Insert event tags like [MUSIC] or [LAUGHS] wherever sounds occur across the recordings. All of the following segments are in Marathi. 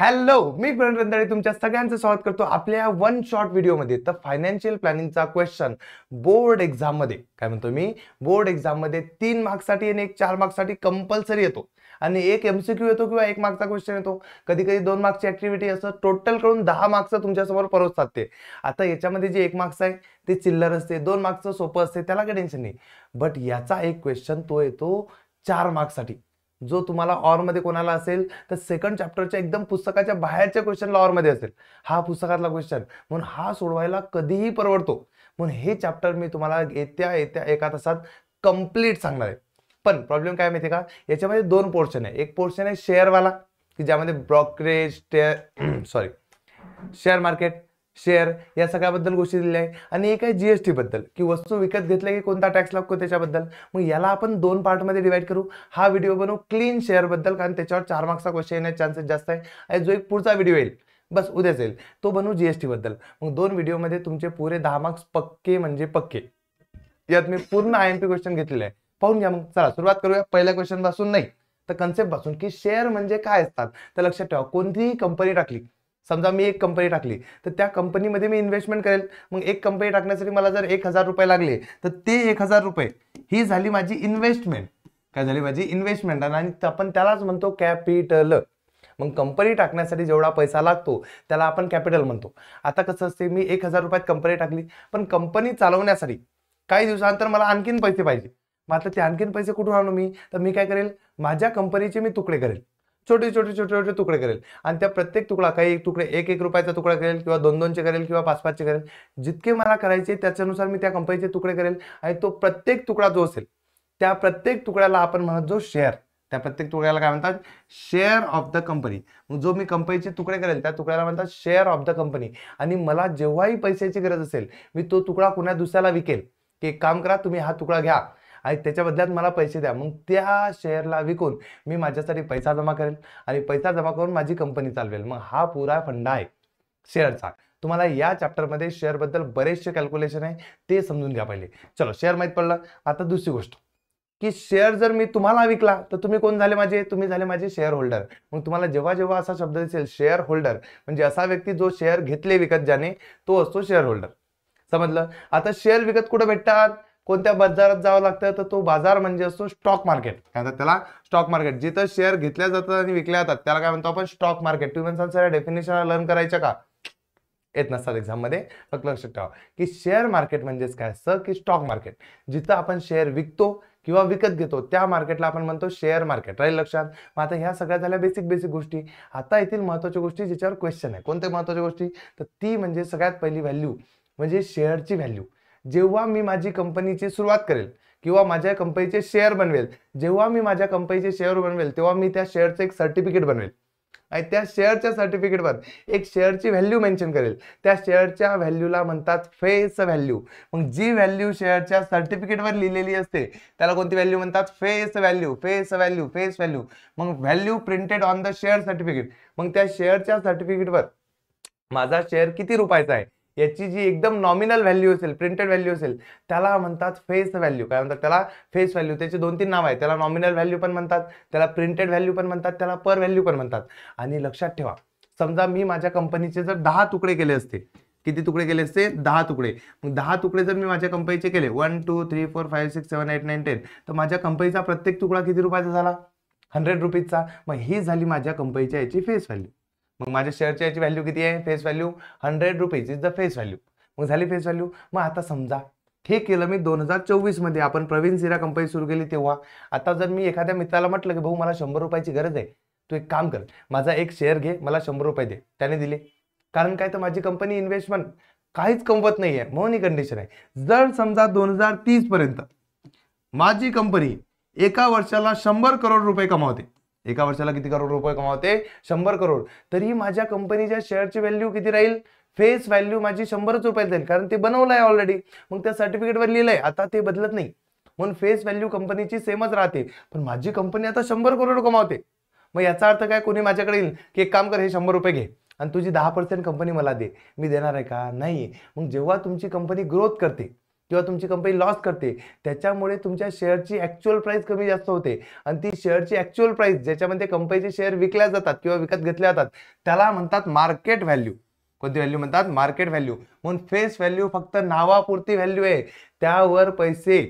हॅलो मी प्रण तुमच्या सगळ्यांचं स्वागत करतो आपल्या वन शॉर्ट व्हिडिओमध्ये तर फायनान्शियल प्लॅनिंगचा क्वेश्चन बोर्ड एक्झाममध्ये काय म्हणतो मी बोर्ड एक्झाममध्ये तीन मार्क्ससाठी आणि एक चार मार्क्ससाठी कंपल्सरी येतो आणि एक एमसीक्यू येतो किंवा एक मार्क्सचा क्वेश्चन येतो कधी कधी दोन मार्क्सची ऍक्टिव्हिटी असं टोटल करून दहा मार्क्सचं तुमच्यासमोर परोस ते आता याच्यामध्ये जे एक मार्क्स आहे ते चिल्लर असते दोन मार्क्सचं सोपं असते त्याला काही टेन्शन नाही बट याचा एक क्वेश्चन तो येतो चार मार्क्ससाठी जो तुम्हाला ऑरमध्ये कोणाला असेल तर सेकंड चॅप्टरच्या एकदम पुस्तकाच्या बाहेरच्या क्वेश्चनला ऑरमध्ये असेल हा पुस्तकातला क्वेश्चन म्हणून हा सोडवायला कधीही परवडतो म्हणून हे चॅप्टर मी तुम्हाला येत्या येत्या एका तासात कम्प्लीट सांगणार आहे पण प्रॉब्लेम काय माहिती का याच्यामध्ये दोन पोर्शन आहे एक पोर्शन आहे शेअरवाला की ज्यामध्ये brokerage sorry share market share या सगळ्याबद्दल गोष्टी दिल्या आहे आणि एक आहे जीएसटी बद्दल की वस्तू विकत घेतल्या की कोणता टॅक्स लागतो त्याच्याबद्दल मग याला आपण दोन पार्टमध्ये डिवाइड करू हा व्हिडिओ बनवू क्लीन शेअर बद्दल कारण त्याच्यावर चार मार्क्सचा क्वेश्चन येण्याचे चान्सेस जास्त आहे आणि जो एक पुढचा व्हिडिओ येईल बस उद्याच येईल तो बनवू बद्दल मग दोन व्हिडिओमध्ये तुमचे पुरे दहा मार्क्स पक्के म्हणजे पक्के यात मी पूर्ण आय एम पी क्वेश्चन घेतलेले आहे पाहून घ्या मग चला सुरुवात करूया पहिल्या क्वेश्चन पासून नाही तर कन्सेप्ट पासून की शेअर म्हणजे काय असतात तर लक्षात ठेवा कोणतीही कंपनी टाकली समजा मी एक कंपनी टाकली तर त्या कंपनीमध्ये मी इन्व्हेस्टमेंट करेल मग एक कंपनी टाकण्यासाठी मला जर एक हजार रुपये लागले तर ते एक हजार रुपये ही झाली माझी इन्व्हेस्टमेंट काय झाली माझी इन्व्हेस्टमेंट आणि आपण त्यालाच म्हणतो कॅपिटल मग कंपनी टाकण्यासाठी जेवढा पैसा लागतो त्याला आपण कॅपिटल म्हणतो आता कसं असते मी एक हजार रुपयात कंपनी टाकली पण कंपनी चालवण्यासाठी काही दिवसानंतर मला आणखीन पैसे पाहिजे मग आता ते आणखीन पैसे कुठून आणू मी तर मी काय करेल माझ्या कंपनीचे मी तुकडे करेल छोटे छोटे छोटे छोटे तुकडे करेल आणि त्या प्रत्येक तुकडा काही तुकडे एक एक रुपयाचा तुकडा करेल किंवा दोन दोनचे करेल किंवा पाच पाचचे करेल जितके मला करायचे त्याच्यानुसार मी त्या कंपनीचे तुकडे करेल आणि तो प्रत्येक तुकडा जो असेल त्या प्रत्येक तुकड्याला आपण म्हणत जो शेअर त्या प्रत्येक तुकड्याला काय म्हणतात शेअर ऑफ द कंपनी जो मी कंपनीचे तुकडे करेल त्या तुकड्याला म्हणतात शेअर ऑफ द कंपनी आणि मला जेव्हाही पैशाची गरज असेल मी तो तुकडा कुणा दुसऱ्याला विकेल की एक काम करा तुम्ही हा तुकडा घ्या आणि त्याच्या बदल्यात मला पैसे द्या मग त्या शेअरला विकून मी माझ्यासाठी पैसा जमा करेल आणि पैसा जमा करून माझी कंपनी चालवेल मग हा पुरा फंडा आहे शेअरचा तुम्हाला या चॅप्टरमध्ये शेअरबद्दल बरेचसे कॅल्क्युलेशन आहे ते समजून घ्या पाहिजे चलो शेअर माहीत पडलं आता दुसरी गोष्ट की शेअर जर मी तुम्हाला विकला तर तुम्ही कोण झाले माझे तुम्ही झाले माझे शेअर होल्डर मग तुम्हाला जेव्हा जेव्हा असा शब्द दिसेल शेअर होल्डर म्हणजे असा व्यक्ती जो शेअर घेतले विकत ज्याने तो असतो शेअर होल्डर समजलं आता शेअर विकत कुठं भेटतात कोणत्या बाजारात जावं लागतं तर तो बाजार म्हणजे असतो स्टॉक मार्केट काय त्याला स्टॉक मार्केट जिथं शेअर घेतल्या जातात आणि विकल्या जातात त्याला काय म्हणतो आपण स्टॉक मार्केट तुम्ही म्हणसाल सर डेफिनेशन लर्न करायच्या का येत नसतात एक्झाममध्ये फक्त लक्षात ठेवा की शेअर मार्केट म्हणजेच काय असतं की स्टॉक मार्केट जिथं आपण शेअर विकतो किंवा विकत घेतो त्या मार्केटला आपण म्हणतो शेअर मार्केट राहील लक्षात मग आता ह्या सगळ्या झाल्या बेसिक बेसिक गोष्टी आता येथील महत्त्वाच्या गोष्टी ज्याच्यावर क्वेश्चन आहे कोणत्या महत्त्वाच्या गोष्टी तर ती म्हणजे सगळ्यात पहिली व्हॅल्यू म्हणजे शेअरची व्हॅल्यू जेव्हा मी माझी कंपनीची सुरुवात करेल किंवा माझ्या कंपनीचे शेअर बनवेल जेव्हा मी माझ्या कंपनीचे शेअर बनवेल तेव्हा मी त्या शेअरचं एक सर्टिफिकेट बनवेल आणि त्या शेअरच्या सर्टिफिकेटवर एक शेअरची व्हॅल्यू मेन्शन करेल त्या शेअरच्या व्हॅल्यूला म्हणतात फेस व्हॅल्यू मग जी व्हॅल्यू शेअरच्या सर्टिफिकेटवर लिहिलेली असते त्याला कोणती व्हॅल्यू म्हणतात face value face value face value मग value printed on the share certificate मग त्या शेअरच्या सर्टिफिकेटवर माझा शेअर किती रुपयाचा आहे याची जी एकदम नॉमिनल व्हॅल्यू असेल प्रिंटेड व्हॅल्यू असेल त्याला म्हणतात फेस व्हॅल्यू काय म्हणतात त्याला फेस व्हॅल्यू त्याचे दोन तीन नाव आहे त्याला नॉमिनल व्हॅल्यू पण म्हणतात त्याला प्रिंटेड व्हॅल्यू पण म्हणतात त्याला पर व्हॅल्यू पण म्हणतात आणि लक्षात ठेवा समजा मी माझ्या कंपनीचे जर दहा तुकडे केले असते किती तुकडे केले असते दहा तुकडे मग दहा तुकडे जर मी माझ्या कंपनीचे केले one two three four five six seven eight nine ten तर माझ्या कंपनीचा प्रत्येक तुकडा किती रुपयाचा झाला हंड्रेड रुपीजचा मग ही झाली माझ्या कंपनीच्या याची फेस व्हॅल्यू मग माझ्या शेअरची याची व्हॅल्यू किती आहे face value hundred rupees is the face value मग झाली फेस व्हॅल्यू मग आता समजा हे केलं मी दोन हजार मध्ये आपण प्रवीण सिरा कंपनी सुरू केली तेव्हा आता जर मी एखाद्या मित्राला म्हटलं की भाऊ मला शंभर रुपयाची गरज आहे तू एक काम कर माझा एक शेअर घे मला शंभर रुपये दे त्याने दिले कारण काय तर माझी कंपनी इन्व्हेस्टमेंट काहीच कमवत नाही आहे म्हणून ही कंडिशन आहे जर समजा दोन हजार तीसपर्यंत माझी कंपनी एका वर्षाला शंभर करोड रुपये कमावते एका वर्षाला किती करोड रुपये कमावते शंभर करोड तरी माझ्या कंपनीच्या शेअरची व्हॅल्यू किती राहील फेस व्हॅल्यू माझी शंभरच रुपये जाईल कारण ते बनवलं आहे ऑलरेडी मग त्या सर्टिफिकेटवर लिहिलंय आता ते बदलत नाही म्हणून फेस व्हॅल्यू कंपनीची सेमच राहते पण माझी कंपनी आता शंभर करोड कमावते मग याचा अर्थ काय कोणी माझ्याकडे येईल की एक काम कर हे शंभर रुपये घे आणि तुझी दहा पर्सेंट कंपनी मला दे मी देणार आहे का नाही मग जेव्हा तुमची कंपनी ग्रोथ करते किंवा तुमची कंपनी लॉस करते त्याच्यामुळे तुमच्या शेअरची ॲक्च्युअल प्राईस कमी जास्त होते आणि ती शेअरची ॲक्च्युअल प्राईस ज्याच्यामध्ये कंपनीचे शेअर विकल्या जातात किंवा विकत घेतल्या जातात त्याला म्हणतात मार्केट व्हॅल्यू कोणती व्हॅल्यू म्हणतात मार्केट व्हॅल्यू म्हणून फेस व्हॅल्यू फक्त नावापुरती व्हॅल्यू आहे त्यावर पैसे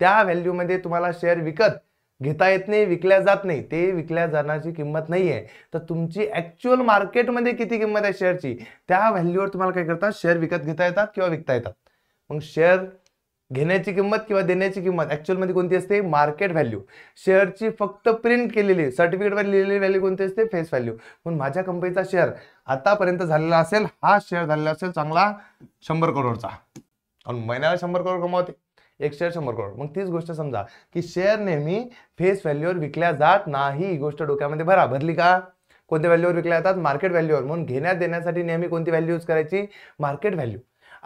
त्या व्हॅल्यूमध्ये तुम्हाला शेअर विकत घेता येत नाही विकल्या जात नाही ते विकल्या जाण्याची किंमत नाही आहे तर तुमची ॲक्च्युअल मार्केटमध्ये किती किंमत आहे शेअरची त्या व्हॅल्यूवर तुम्हाला काय करतात शेअर विकत घेता येतात किंवा विकता येतात मग शेअर घेण्याची किंमत किंवा देण्याची किंमत ॲक्च्युअलमध्ये कोणती असते मार्केट व्हॅल्यू शेअरची फक्त प्रिंट केलेली सर्टिफिकेटवर लिहिलेली व्हॅल्यू कोणती असते फेस व्हॅल्यू पण माझ्या कंपनीचा शेअर आतापर्यंत झालेला असेल हा शेअर झालेला असेल चांगला शंभर करोडचा आणि महिन्याला शंभर करोड कमावते एक शेअर शंभर करोड मग तीच गोष्ट समजा की शेअर नेहमी फेस व्हॅल्यूवर विकल्या जात नाही ही गोष्ट डोक्यामध्ये भरा भरली का कोणत्या व्हॅल्यूवर विकल्या जातात मार्केट व्हॅल्यूवर म्हणून घेण्यात देण्यासाठी नेहमी कोणती व्हॅल्यू यूज करायची मार्केट व्हॅल्यू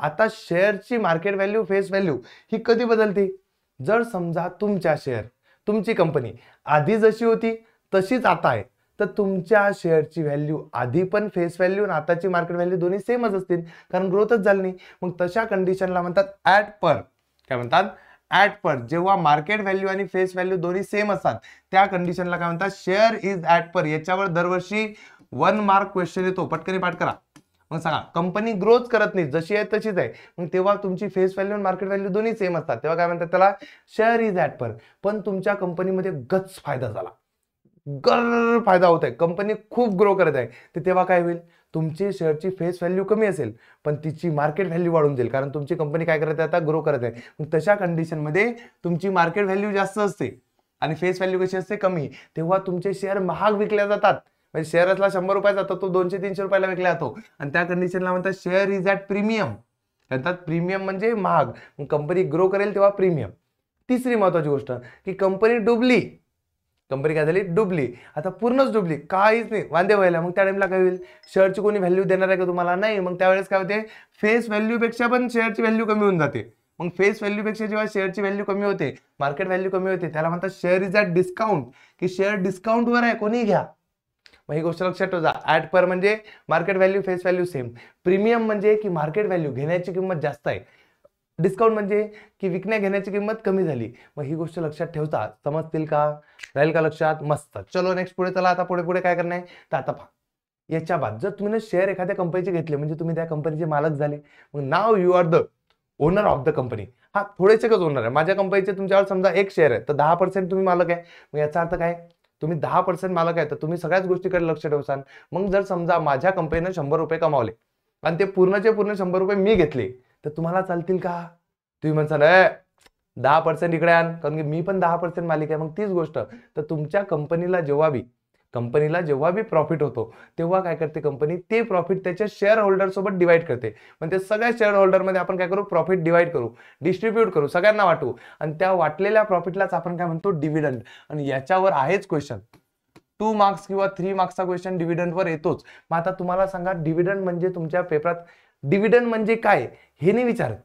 आता शेअरची मार्केट व्हॅल्यू फेस व्हॅल्यू ही कधी बदलते जर समजा तुमच्या शेअर तुमची कंपनी आधी जशी होती तशीच आता आहे तर तुमच्या शेअरची व्हॅल्यू आधी पण फेस व्हॅल्यू आणि आताची मार्केट व्हॅल्यू दोन्ही सेमच असतील कारण ग्रोथच झाली नाही मग तशा कंडिशनला म्हणतात ॲट पर काय म्हणतात ॲट पर जेव्हा मार्केट व्हॅल्यू आणि फेस व्हॅल्यू दोन्ही सेम असतात त्या कंडिशनला काय म्हणतात शेअर इज ॲट पर याच्यावर दरवर्षी वन मार्क क्वेश्चन येतो पटकन पाठ करा मग सांगा कंपनी ग्रोथ करत नाही जशी आहे तशीच आहे मग तेव्हा तुमची फेस व्हॅल्यू आणि मार्केट व्हॅल्यू दोन्ही सेम असतात तेव्हा काय म्हणतात त्याला शेअर इज ॲट पर पण तुमच्या कंपनीमध्ये गच फायदा झाला गर फायदा होत आहे कंपनी खूप ग्रो करत आहे ते तेव्हा काय होईल तुमची शेअरची फेस व्हॅल्यू कमी असेल पण तिची मार्केट व्हॅल्यू वाढून जाईल कारण तुमची कंपनी काय करत आहे आता ग्रो करत आहे मग तशा कंडिशनमध्ये तुमची मार्केट व्हॅल्यू जास्त असते आणि फेस व्हॅल्यू कशी असते कमी तेव्हा तुमचे शेअर महाग विकल्या जातात म्हणजे शेअर असला शंभर रुपयाचा तर तो दोनशे तीनशे रुपयाला विकला जातो आणि त्या कंडिशनला म्हणतात शेअर इज ॲट प्रीमियम म्हणतात प्रीमियम म्हणजे महाग कंपनी ग्रो करेल तेव्हा प्रीमियम तिसरी महत्वाची गोष्ट की कंपनी डुबली कंपनी काय झाली डुबली आता पूर्णच डुबली काहीच नाही वांदे व्हायला मग त्या टाइमला काय होईल शेअरची कोणी व्हॅल्यू देणार आहे का तुम्हाला नाही मग त्यावेळेस काय होते फेस व्हॅल्यूपेक्षा पण शेअरची व्हॅल्यू कमी होऊन जाते मग फेस व्हॅल्यूपेक्षा जेव्हा शेअरची व्हॅल्यू कमी होते मार्केट व्हॅल्यू कमी होते त्याला म्हणतात शेअर इज ॲट डिस्काउंट की शेअर डिस्काउंटवर आहे कोणी घ्या मग ही गोष्ट लक्षात ठेवा ॲट पर म्हणजे market value face value same premium म्हणजे की मार्केट व्हॅल्यू घेण्याची किंमत जास्त आहे डिस्काउंट म्हणजे की विकण्या घेण्याची किंमत कमी झाली मग ही गोष्ट लक्षात ठेवता समजतील का राहील का लक्षात मस्त चलो नेक्स्ट पुढे चला आता पुढे पुढे काय करणार आहे तर आता पहा याच्या बाद जर तुम्ही शेअर एखाद्या कंपनीचे घेतले म्हणजे तुम्ही त्या कंपनीचे मालक झाले मग नाव you are the owner of the company हा थोडेसेकच ओनर आहे माझ्या कंपनीचे तुमच्यावर समजा एक शेअर आहे तर दहा पर्सेंट तुम्ही मालक आहे मग याचा अर्थ काय तुम्ही दहा पर्सेंट मालक आहे तर तुम्ही सगळ्याच गोष्टीकडे लक्ष ठेवसान मग जर समजा माझ्या कंपनीनं शंभर रुपये कमावले आणि ते पूर्णचे पूर्ण शंभर रुपये मी घेतले तर तुम्हाला चालतील का तुम्ही म्हणसाल दहा पर्सेंट इकडे आण कारण की मी पण दहा पर्सेंट मालिक आहे मग तीच गोष्ट तर तुमच्या कंपनीला जेव्हा बी कंपनीला जेव्हा बी प्रॉफिट होतो तेव्हा काय करते कंपनी ते प्रॉफिट त्याच्या शेअर सोबत डिवाइड करते म्हणजे सगळ्या शेअर होल्डरमध्ये आपण काय करू प्रॉफिट डिवाईड करू डिस्ट्रीब्यूट करू सगळ्यांना वाटू आणि त्या वाटलेल्या प्रॉफिटलाच आपण काय म्हणतो डिव्हिडंड आणि याच्यावर आहेच क्वेश्चन टू मार्क्स किंवा थ्री मार्क्सचा क्वेश्चन वर येतोच मग आता तुम्हाला सांगा डिव्हिडंड म्हणजे तुमच्या पेपरात डिव्हिडंड म्हणजे काय हे नाही विचारत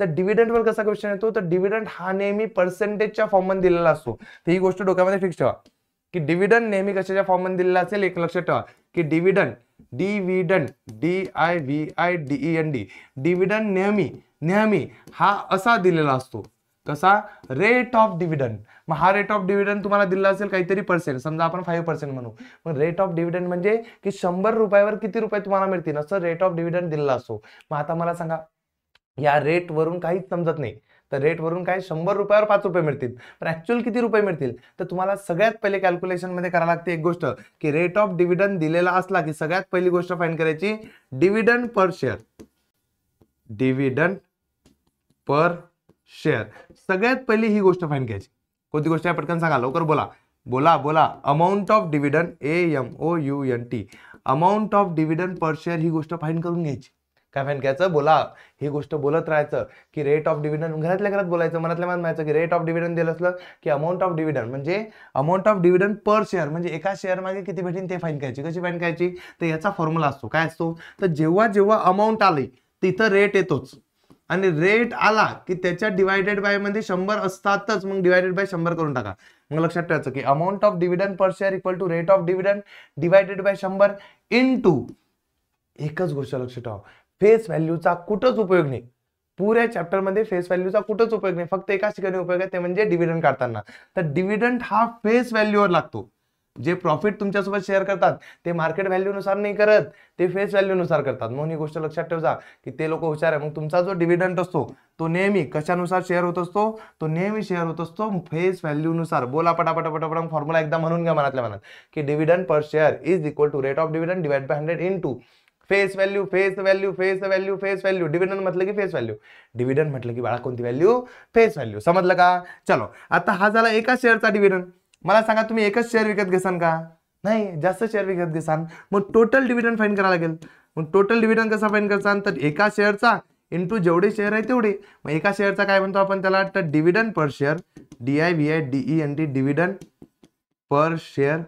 तर डिव्हिडंडवर कसा क्वेश्चन येतो तर डिव्हिडंड हा नेहमी पर्सेंटेजच्या फॉर्ममध्ये दिलेला असतो तर ही गोष्ट डोक्यामध्ये फिक्स ठेवा की डिव्हिडंड नेहमी कशाच्या फॉर्ममध्ये दिलेला असेल एक लक्ष ठेवा की dividend dividend D I V I D E N D dividend नेहमी नेहमी हा असा दिलेला असतो कसा रेट ऑफ डिव्हिडंड मग हा रेट ऑफ डिव्हिडन तुम्हाला दिला असेल काहीतरी पर्सेंट समजा आपण फाईव्ह पर्सेंट म्हणू मग रेट ऑफ डिव्हिडंड म्हणजे की शंभर रुपयावर किती रुपये तुम्हाला मिळतील असं रेट ऑफ डिव्हिडंड दिलेला असतो मग आता मला सांगा या रेट वरून काहीच समजत नाही तर रेटवरून काय शंभर रुपयावर पाच रुपये मिळतील पण ॲक्च्युअल किती रुपये मिळतील तर तुम्हाला सगळ्यात पहिले कॅल्क्युलेशनमध्ये करावं लागते एक गोष्ट की रेट ऑफ डिव्हिडंड दिलेला असला की सगळ्यात पहिली गोष्ट फाईन करायची dividend per share dividend per share सगळ्यात पहिली ही गोष्ट फाईन घ्यायची कोणती गोष्ट आहे पटकन सांगा लवकर बोला बोला बोला amount of dividend A M O U N T amount of dividend per share ही गोष्ट फाईन करून घ्यायची काय घ्यायचं बोला ही गोष्ट बोलत राहायचं की रेट ऑफ डिव्हिडन घरातल्या घरात बोलायचं मनातल्या मनात माहिती की रेट ऑफ डिव्हिडंड दिलं असलं की अमाऊंट ऑफ डिव्हिडन म्हणजे amount of dividend per share म्हणजे एका शेअर मागे किती भेटेन ते फाईन करायची कशी फाईन करायची तर याचा फॉर्म्युला असतो काय असतो तर जेव्हा जेव्हा अमाऊंट आली तिथं रेट येतोच आणि रेट आला की त्याच्या डिवायडेड बाय मध्ये शंभर असतातच मग डिवायडेड बाय शंभर करून टाका मग लक्षात ठेवायचं की amount of dividend per share equal to rate of dividend divided by शंभर इन टू एकच गोष्ट लक्षात ठेवा फेस व्हॅल्यूचा कुठंच उपयोग नाही पुऱ्या चॅप्टरमध्ये फेस व्हॅल्यूचा कुठंच उपयोग नाही फक्त एकाच ठिकाणी उपयोग आहे ते म्हणजे डिव्हिडंड काढताना तर डिव्हिडंड हा फेस व्हॅल्यूवर लागतो जे प्रॉफिट तुमच्यासोबत शेअर करतात ते मार्केट व्हॅल्यूनुसार नाही करत ते फेस व्हॅल्यूनुसार करतात म्हणून ही गोष्ट लक्षात ठेवा की ते लोक हुशार आहे मग तुमचा जो डिव्हिडंट असतो तो नेहमी कशानुसार शेअर होत असतो तो नेहमी शेअर होत असतो फेस व्हॅल्यूनुसार बोला पटापट पटापट फॉर्म्युला एकदा म्हणून घ्या मनातल्या मनात की dividend per share is equal to rate of dividend divide by hundred into face value face value face value face value dividend म्हटलं की फेस व्हॅल्यू डिविडन म्हटलं की बाळा कोणती व्हॅल्यू फेस व्हॅल्यू समजलं का चलो आता हा झाला एका शेअरचा डिविडन मला सांगा तुम्ही एकच शेअर विकत घेसान का नाही जास्त शेअर विकत घेसान मग टोटल डिव्हिडन फाईन करावं लागेल मग टोटल डिव्हिडन कसा फाईन करसान तर एका शेअरचा इंटू जेवढे शेअर आहे तेवढे मग एका शेअरचा काय म्हणतो आपण त्याला तर dividend per share D I V I D E N T dividend per share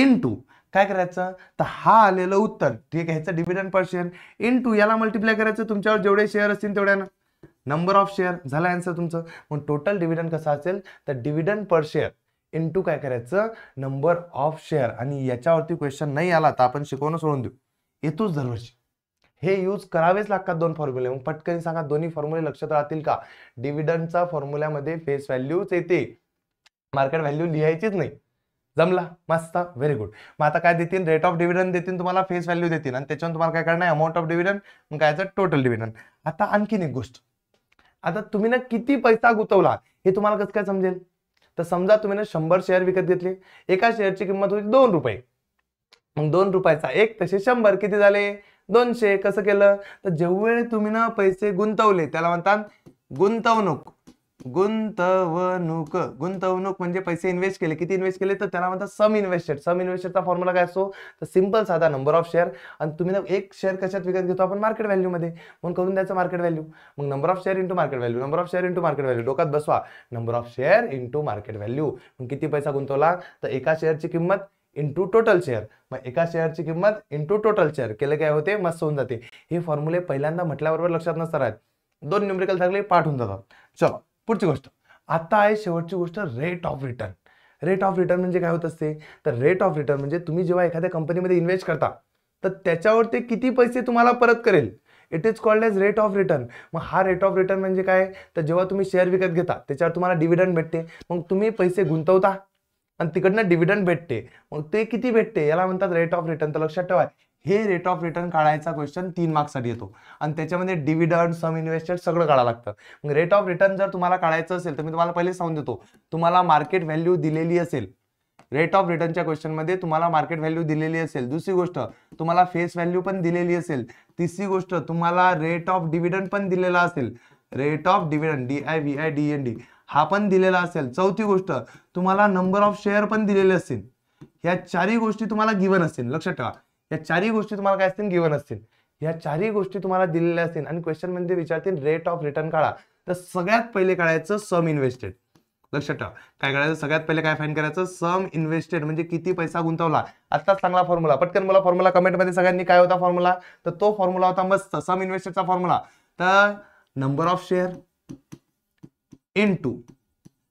into काय करायचं तर हा आलेलं उत्तर ठीक आहे ह्याचं dividend per share into याला मल्टिप्लाय करायचं तुमच्यावर जेवढे शेअर असतील तेवढ्यानं नंबर ऑफ शेअर झाला आन्सर तुमचं मग टोटल डिव्हिडंड कसं असेल तर dividend per share into काय करायचं नंबर ऑफ शेअर आणि याच्यावरती क्वेश्चन नाही आला तर आपण शिकवणं सोडून देऊ येतोच दरवर्षी हे यूज करावेच लागतात दोन फॉर्म्युले मग पटकन सांगा दोन्ही फॉर्म्युले लक्षात राहतील का डिव्हिडंडचा फॉर्म्युल्यामध्ये फेस व्हॅल्यूच येते मार्केट व्हॅल्यू लिहायचीच नाही जमला मस्त व्हेरी गुड मग आता काय देतील रेट ऑफ डिव्हिडन देतील तुम्हाला फेस व्हॅल्यू देतील आणि त्याच्यावर तुम्हाला काय करणार अमाऊंट ऑफ डिव्हिडन मग काय टोटल डिव्हिडंड आता आणखीन एक गोष्ट आता तुम्ही ना किती पैसा गुतवला हे तुम्हाला कसं काय समजेल तर समजा तुम्ही ना शंभर शेअर विकत घेतले एका शेअरची किंमत होती दोन रुपये मग दोन रुपयाचा एक तसे शंभर किती झाले दोनशे कसं केलं तर जेव्हा तुम्ही ना पैसे गुंतवले त्याला म्हणतात गुंतवणूक गुंतवणूक गुंतवणूक म्हणजे पैसे इन्व्हेस्ट केले किती इन्व्हेस्ट केले तर त्याला म्हणतात सम इन्व्हेस्टेड सम इन्व्हेस्टेडचा फॉर्म्युला काय असतो तर सिंपल साधा नंबर ऑफ शेअर आणि तुम्ही एक शेअर कशात विकत घेतो आपण मार्केट व्हॅल्यूमध्ये म्हणून करून द्यायचं मार्केट व्हॅल्यू मग number of share into market value number of share into market value डोक्यात बसवा number of share into market value मग किती पैसा गुंतवला तर एका शेअरची किंमत इंटू टोटल शेअर मग एका शेअरची किंमत इंटू टोटल शेअर केलं काय होते मस्त होऊन जाते हे फॉर्म्युले पहिल्यांदा म्हटल्याबरोबर लक्षात नसतात दोन न्यूमेरिकल चांगले पाठ होऊन जातात चलो पुढची गोष्ट आता आहे शेवटची गोष्ट rate of return rate of return म्हणजे काय होत असते तर रेट ऑफ रिटर्न म्हणजे तुम्ही जेव्हा एखाद्या कंपनीमध्ये इन्व्हेस्ट करता तर त्याच्यावर ते किती पैसे तुम्हाला परत करेल it is called as rate of return मग हा रेट ऑफ रिटर्न म्हणजे काय तर जेव्हा तुम्ही शेअर विकत घेता त्याच्यावर तुम्हाला डिव्हिडंड भेटते मग तुम्ही पैसे गुंतवता आणि तिकडनं डिव्हिडंड भेटते मग ते किती भेटते याला म्हणतात रेट ऑफ रिटर्न तर लक्षात ठेवा हे रेट ऑफ रिटर्न काढायचा क्वेश्चन तीन मार्क्ससाठी येतो आणि त्याच्यामध्ये डिव्हिडंड सम इन्व्हेस्टेड सगळं काढावं लागतं मग रेट ऑफ रिटर्न जर तुम्हाला काढायचं असेल तर मी तुम्हाला पहिले सांगून देतो तुम्हाला मार्केट व्हॅल्यू दिलेली असेल रेट ऑफ रिटर्नच्या क्वेश्चनमध्ये तुम्हाला मार्केट व्हॅल्यू दिलेली असेल दुसरी गोष्ट तुम्हाला फेस व्हॅल्यू पण दिलेली असेल तिसरी गोष्ट तुम्हाला रेट ऑफ डिव्हिडंड पण दिलेला असेल rate of dividend D I V I D N D हा पण दिलेला असेल चौथी गोष्ट तुम्हाला नंबर ऑफ शेअर पण दिलेले असेल ह्या चारही गोष्टी तुम्हाला गिवन असतील लक्षात ठेवा या चारही गोष्टी तुम्हाला काय असतील गिवन असतील या चारही गोष्टी तुम्हाला दिलेल्या असतील आणि क्वेश्चन म्हणजे विचारतील रेट ऑफ रिटर्न काढा तर सगळ्यात पहिले काढायचं सम इन्व्हेस्टेड लक्षात ठेवा काय करायचं सगळ्यात पहिले काय फाईन करायचं सम इन्व्हेस्टेड म्हणजे किती पैसा गुंतवला आता चांगला फॉर्म्युला पटकन मला फॉर्म्युला कमेंटमध्ये सगळ्यांनी काय होता फॉर्म्युला तर तो फॉर्म्युला होता मस्त सम इन्व्हेस्टेडचा फॉर्म्युला तर नंबर ऑफ शेअर इन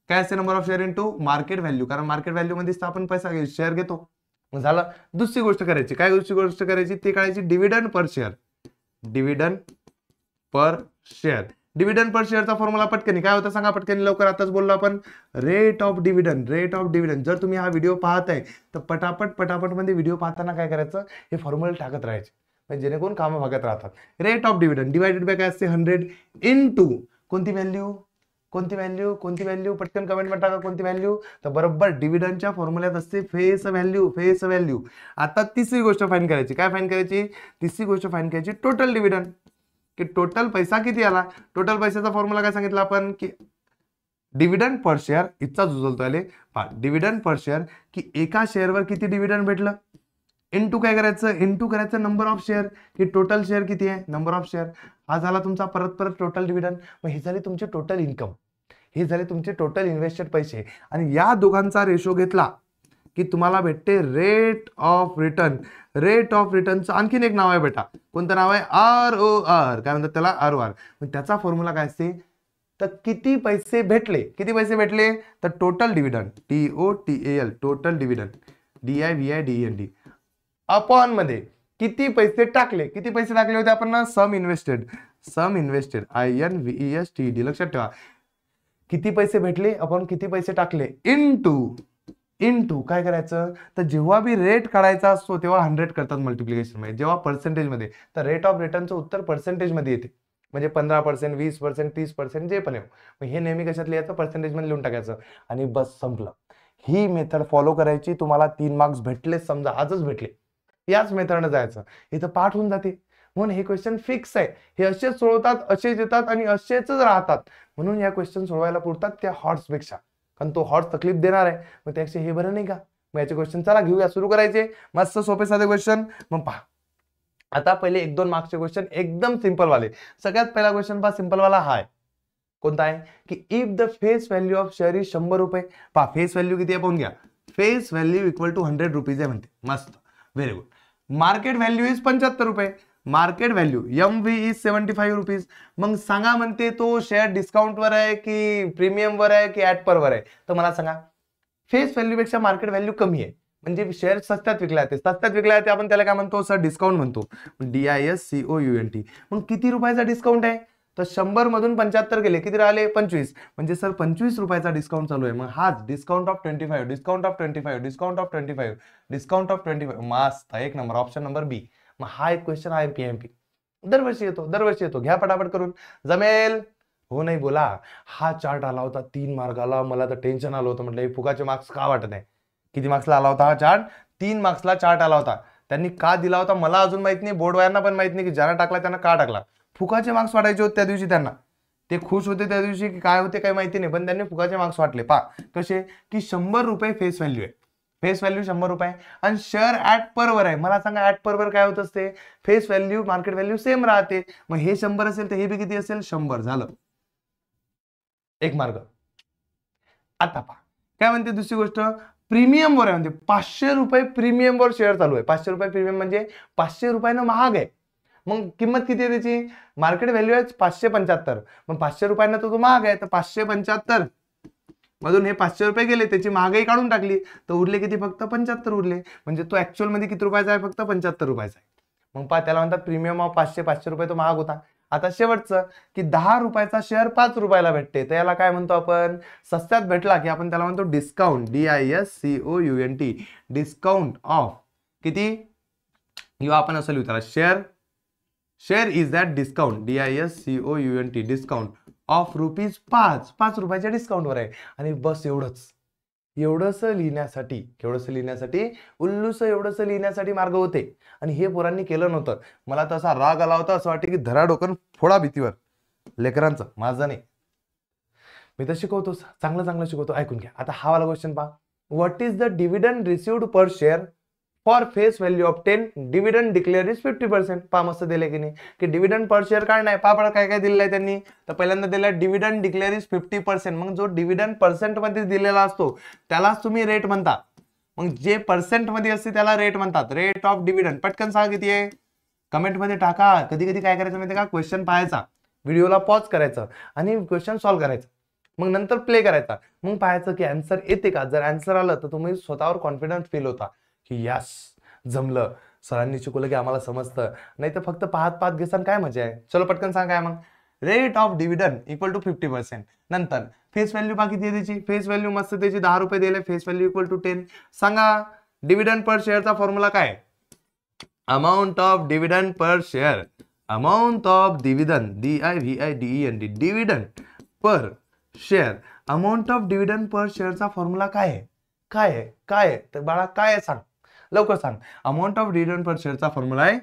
काय असते number of share in market value कारण मार्केट व्हॅल्यू मध्ये आपण पैसा शेअर घेतो झालं दुसरी गोष्ट करायची काय दुसरी गोष्ट करायची ते काढायची डिव्हिडन per share डिव्हिडन per share डिव्हिडन per शेअरचा फॉर्म्युला पटकन काय होता सांगा पटकन लवकर आताच बोललो आपण rate of dividend rate of dividend जर तुम्ही हा व्हिडिओ पाहत आहे तर पटापट पटापटमध्ये व्हिडिओ पाहताना काय करायचं हे फॉर्म्युला टाकत राहायचे म्हणजे जेणेकरून कामं भागत राहतात rate of dividend divided by काय असते हंड्रेड इन टू कोणती व्हॅल्यू कोणती व्हॅल्यू कोणती व्हॅल्यू पटकन कमेंटमध्ये टाका कोणती व्हॅल्यू तर बरोबर डिव्हिडंडच्या फॉर्म्युल्यात असते फेस व्हॅल्यू फेस व्हॅल्यू आता तिसरी गोष्ट फाईन करायची काय फाईन करायची तिसरी गोष्ट फाईन करायची टोटल डिव्हिडंड की टोटल पैसा किती आला टोटल पैशाचा फॉर्म्युला काय सांगितला आपण की डिव्हिडंड पर शेअर इतका उचलतो आले पहा डिव्हिडंड पर शेअर की एका शेअरवर किती डिव्हिडंड भेटलं टू काय करायचं टू करायचं नंबर ऑफ शेअर की टोटल शेअर किती आहे नंबर ऑफ शेअर हा झाला तुमचा परत परत टोटल डिव्हिडन मग हे झाले तुमचे टोटल इन्कम हे झाले तुमचे टोटल इन्व्हेस्टेड पैसे आणि या दोघांचा रेशो घेतला की तुम्हाला भेटते rate of return rate of रिटर्नचं आणखीन एक नाव आहे बेटा कोणतं नाव आहे आर ओ आर काय म्हणतात त्याला आर ओ आर मग त्याचा फॉर्म्युला काय असते तर किती पैसे भेटले किती पैसे भेटले तर total dividend T O T L total dividend D I V I D N D अपॉनमध्ये किती पैसे टाकले किती पैसे टाकले होते आपण sum invested sum invested I N V S T D लक्षात ठेवा किती पैसे भेटले आपण किती पैसे टाकले इन टू इन टू काय करायचं तर जेव्हा बी रेट काढायचा असतो तेव्हा हंड्रेड करतात मध्ये जेव्हा पर्सेंटेजमध्ये तर रेट ऑफ रिटर्नचं उत्तर पर्सेंटेजमध्ये येते म्हणजे पंधरा पर्सेंट वीस पर्सेंट तीस पर्सेंट जे पण येऊ हे नेहमी कशात लिहायचं पर्सेंटेजमध्ये लिहून टाकायचं आणि बस संपलं ही मेथड फॉलो करायची तुम्हाला तीन मार्क्स भेटले समजा आजच भेटले याच मेथडनं जायचं इथं पाठ होऊन जाते म्हणून हे क्वेश्चन फिक्स आहे हे असेच सोडवतात असेच येतात आणि असेच राहतात म्हणून या क्वेश्चन सोडवायला पुरतात त्या हॉट्सपेक्षा कारण तो हॉट्स तकलीफ देणार आहे मग त्यापेक्षा हे बरं नाही का मग याचे क्वेश्चन चला घेऊया सुरू करायचे मस्त सोपे साधे क्वेश्चन मग पहा आता पहिले एक दोन मार्क्सचे क्वेश्चन एकदम सिंपल वाले सगळ्यात पहिला क्वेश्चन पहा सिंपल वाला हा कोणता आहे की if the face value of share is शंभर रुपये पहा फेस व्हॅल्यू किती आहे पाहून घ्या face value equal to hundred rupees आहे म्हणते मस्त very good market value is पंच्याहत्तर रुपये market value M V is seventy five rupees मग सांगा म्हणते तो शेअर डिस्काउंटवर आहे की प्रीमियमवर आहे की ॲट परवर आहे तर मला सांगा फेस व्हॅल्यूपेक्षा मार्केट व्हॅल्यू कमी आहे म्हणजे शेअर सस्त्यात विकला जाते सस्त्यात विकला जाते आपण त्याला काय म्हणतो सर डिस्काउंट म्हणतो D I S C O U N T मग किती रुपयाचा डिस्काउंट आहे तर मधून पंच्याहत्तर गेले किती राहिले पंचवीस म्हणजे सर पंचवीस रुपयाचा डिस्काउंट चालू आहे मग हाच discount of twenty five discount of twenty five discount of twenty five discount of twenty five मस्त एक नंबर ऑप्शन नंबर बी मग हा एक क्वेश्चन आहे पी एम पी दरवर्षी येतो दरवर्षी येतो घ्या पटापट करून जमेल हो नाही बोला हा चार्ट आला होता तीन आला मला तर टेन्शन आलं होतं म्हटलं हे फुकाचे मार्क्स का वाटत नाही किती मार्क्सला आला होता हा चार्ट तीन मार्क्सला चार्ट आला होता त्यांनी का दिला होता मला अजून माहित नाही बोर्ड वायांना पण माहित नाही की ज्यांना टाकला त्यांना का टाकला फुकाचे मार्क्स वाटायचे होते त्या दिवशी त्यांना ते खुश होते त्या दिवशी की काय होते काही माहिती नाही पण त्यांनी फुकाचे मार्क्स वाटले पा कसे की शंभर रुपये फेस व्हॅल्यू आहे फेस व्हॅल्यू शंभर रुपये आणि शेअर ॲट परवर आहे मला सांगा ऍट परवर काय होत असते face value market value same राहते मग हे शंभर असेल तर हे बी किती असेल शंभर झालं एक मार्ग आता पा काय म्हणते दुसरी गोष्ट प्रीमियमवर आहे म्हणजे पाचशे रुपये प्रीमियमवर शेअर चालू आहे पाचशे रुपये प्रीमियम म्हणजे पाचशे रुपयानं महाग आहे मग किंमत किती आहे त्याची मार्केट व्हॅल्यू आहे पाचशे पंच्याहत्तर मग पाचशे रुपयांना तो तो महाग आहे तर पाचशे पंच्याहत्तर मधून हे पाचशे रुपये गेले त्याची महागाई काढून टाकली तर उरले किती फक्त पंच्याहत्तर उरले म्हणजे तो ऍक्च्युअल मध्ये किती रुपयाचा आहे फक्त पंच्याहत्तर रुपयाचा आहे मग पा त्याला म्हणतात प्रीमियम ऑफ पाचशे पाचशे रुपये तो महाग होता आता शेवटचं की दहा रुपयाचा शेअर पाच रुपयाला भेटते तर याला काय म्हणतो आपण सस्त्यात भेटला की आपण त्याला म्हणतो discount D I S C O U N T discount of किती किंवा आपण असं लिहू त्याला share share is that discount D I S C O U N T discount of rupees पाच पाच रुपयाच्या डिस्काउंटवर आहे आणि बस एवढंच एवढंसं लिहिण्यासाठी केवढंसं लिहिण्यासाठी उल्लूस एवढंसं लिहिण्यासाठी मार्ग होते आणि हे पोरांनी केलं नव्हतं मला तसा राग आला होता असं वाटतं की धरा डोकन फोडा भीतीवर लेकरांचं माझं नाही मी तर शिकवतोच चांगलं चांगलं शिकवतो ऐकून घ्या आता हा वाला क्वेश्चन पहा what is the dividend received per share for face value of ten dividend declare is fifty percent पा मस्त दिले की नाही की डिव्हिडंड पर शेअर काय नाही पा काय काय दिलेलं आहे त्यांनी तर पहिल्यांदा दिलं dividend declare is fifty percent मग जो डिव्हिडंड पर्सेंटमध्ये दिलेला असतो त्यालाच तुम्ही रेट म्हणता मग जे पर्सेंटमध्ये असते त्याला रेट म्हणतात रेट ऑफ डिव्हिडंड पटकन सांग किती आहे कमेंटमध्ये टाका कधी कधी काय करायचं माहिती का क्वेश्चन पाहायचा व्हिडिओला पॉज करायचं आणि क्वेश्चन सॉल्व्ह करायचं मग नंतर प्ले करायचा मग पाहायचं की आन्सर येते का जर आन्सर आलं तर तुम्ही स्वतःवर कॉन्फिडन्स फील होता की यास जमलं सरांनी चुकवलं की आम्हाला समजतं नाही तर फक्त पाहत पाहत घेसान काय मजा आहे चलो पटकन सांग काय मग rate of dividend equal to fifty percent नंतर फेस व्हॅल्यू बाकी किती त्याची फेस व्हॅल्यू मस्त त्याची दहा रुपये दिले face value equal to ten सांगा डिव्हिडंड पर शेअरचा फॉर्म्युला काय amount of dividend per share amount of dividend D I V I D N D dividend per share amount of dividend per शेअरचा फॉर्म्युला काय आहे काय आहे काय आहे तर बाळा काय आहे सांग लवकर सांग अमाऊंट ऑफ रिटर्न पर शेअरचा फॉर्म्युला आहे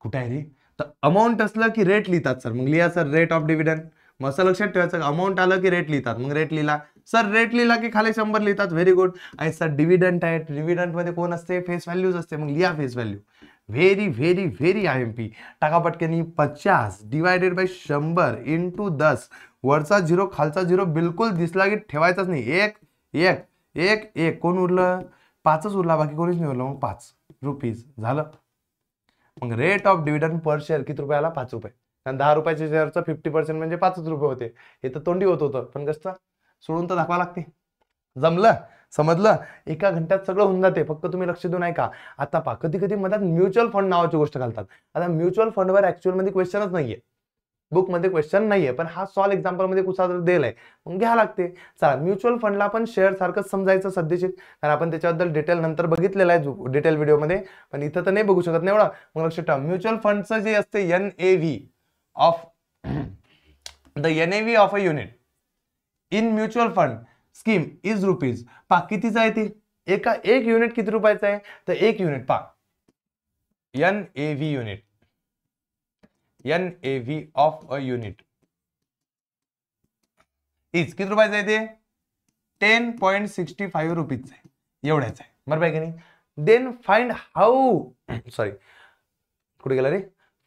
कुठे आहे रे तर अमाऊंट असलं की रेट लिहितात सर मग लिहा सर रेट ऑफ डिव्हिडंड मग असं लक्षात ठेवायचं अमाऊंट आलं की रेट लिहितात मग रेट लिहिला सर रेट लिहिला की खाली शंभर लिहितात व्हेरी गुड आणि सर डिव्हिडंट आहे डिव्हिडंटमध्ये कोण असते फेस व्हॅल्यूज असते मग लिहा face value very very very I M P टाका पटकेनी पचास डिवायडेड बाय शंभर इन टू दस वरचा झिरो खालचा झिरो बिलकुल दिसला की ठेवायचाच नाही एक एक एक एक कोण उरलं पाचच उरला बाकी कोणीच नाही उरलं मग पाच रुपीज झालं मग rate of dividend per share किती रुपये आला पाच रुपये कारण दहा रुपयाच्या शेअरचं फिफ्टी पर्सेंट म्हणजे पाचच रुपये होते हे तर तोंडी होत होतं पण कसं सोडून तर दाखवा लागते जमलं समजलं एका घंट्यात सगळं होऊन जाते फक्त तुम्ही लक्ष देऊन ऐका आता पा कधी कधी मध्यात म्युच्युअल फंड नावाची गोष्ट घालतात आता म्युच्युअल फंडवर मध्ये क्वेश्चनच नाहीये बुकमध्ये क्वेश्चन नाही आहे पण हा सॉल्व एक्झाम्पलमध्ये कुठला जर दिलाय आहे मग घ्या लागते चला म्युच्युअल फंडला पण शेअर सारखंच समजायचं सध्याशी कारण आपण त्याच्याबद्दल डिटेल नंतर बघितलेलं आहे डिटेल व्हिडिओमध्ये पण इथं तर नाही बघू शकत नाही एवढा मग लक्षात ठेवा म्युच्युअल फंडचं जे असते N A of the N A V of a unit in mutual fund scheme is rupees पा कितीचा आहे ते एका एक युनिट किती रुपयाचा आहे तर एक युनिट पा N A unit N A V of a unit is किती रुपयाचं आहे ते ten point sixty five rupees आहे एवढ्याच आहे बरोबर आहे की नाही देन फाइंड हाऊ सॉरी कुठे गेला रे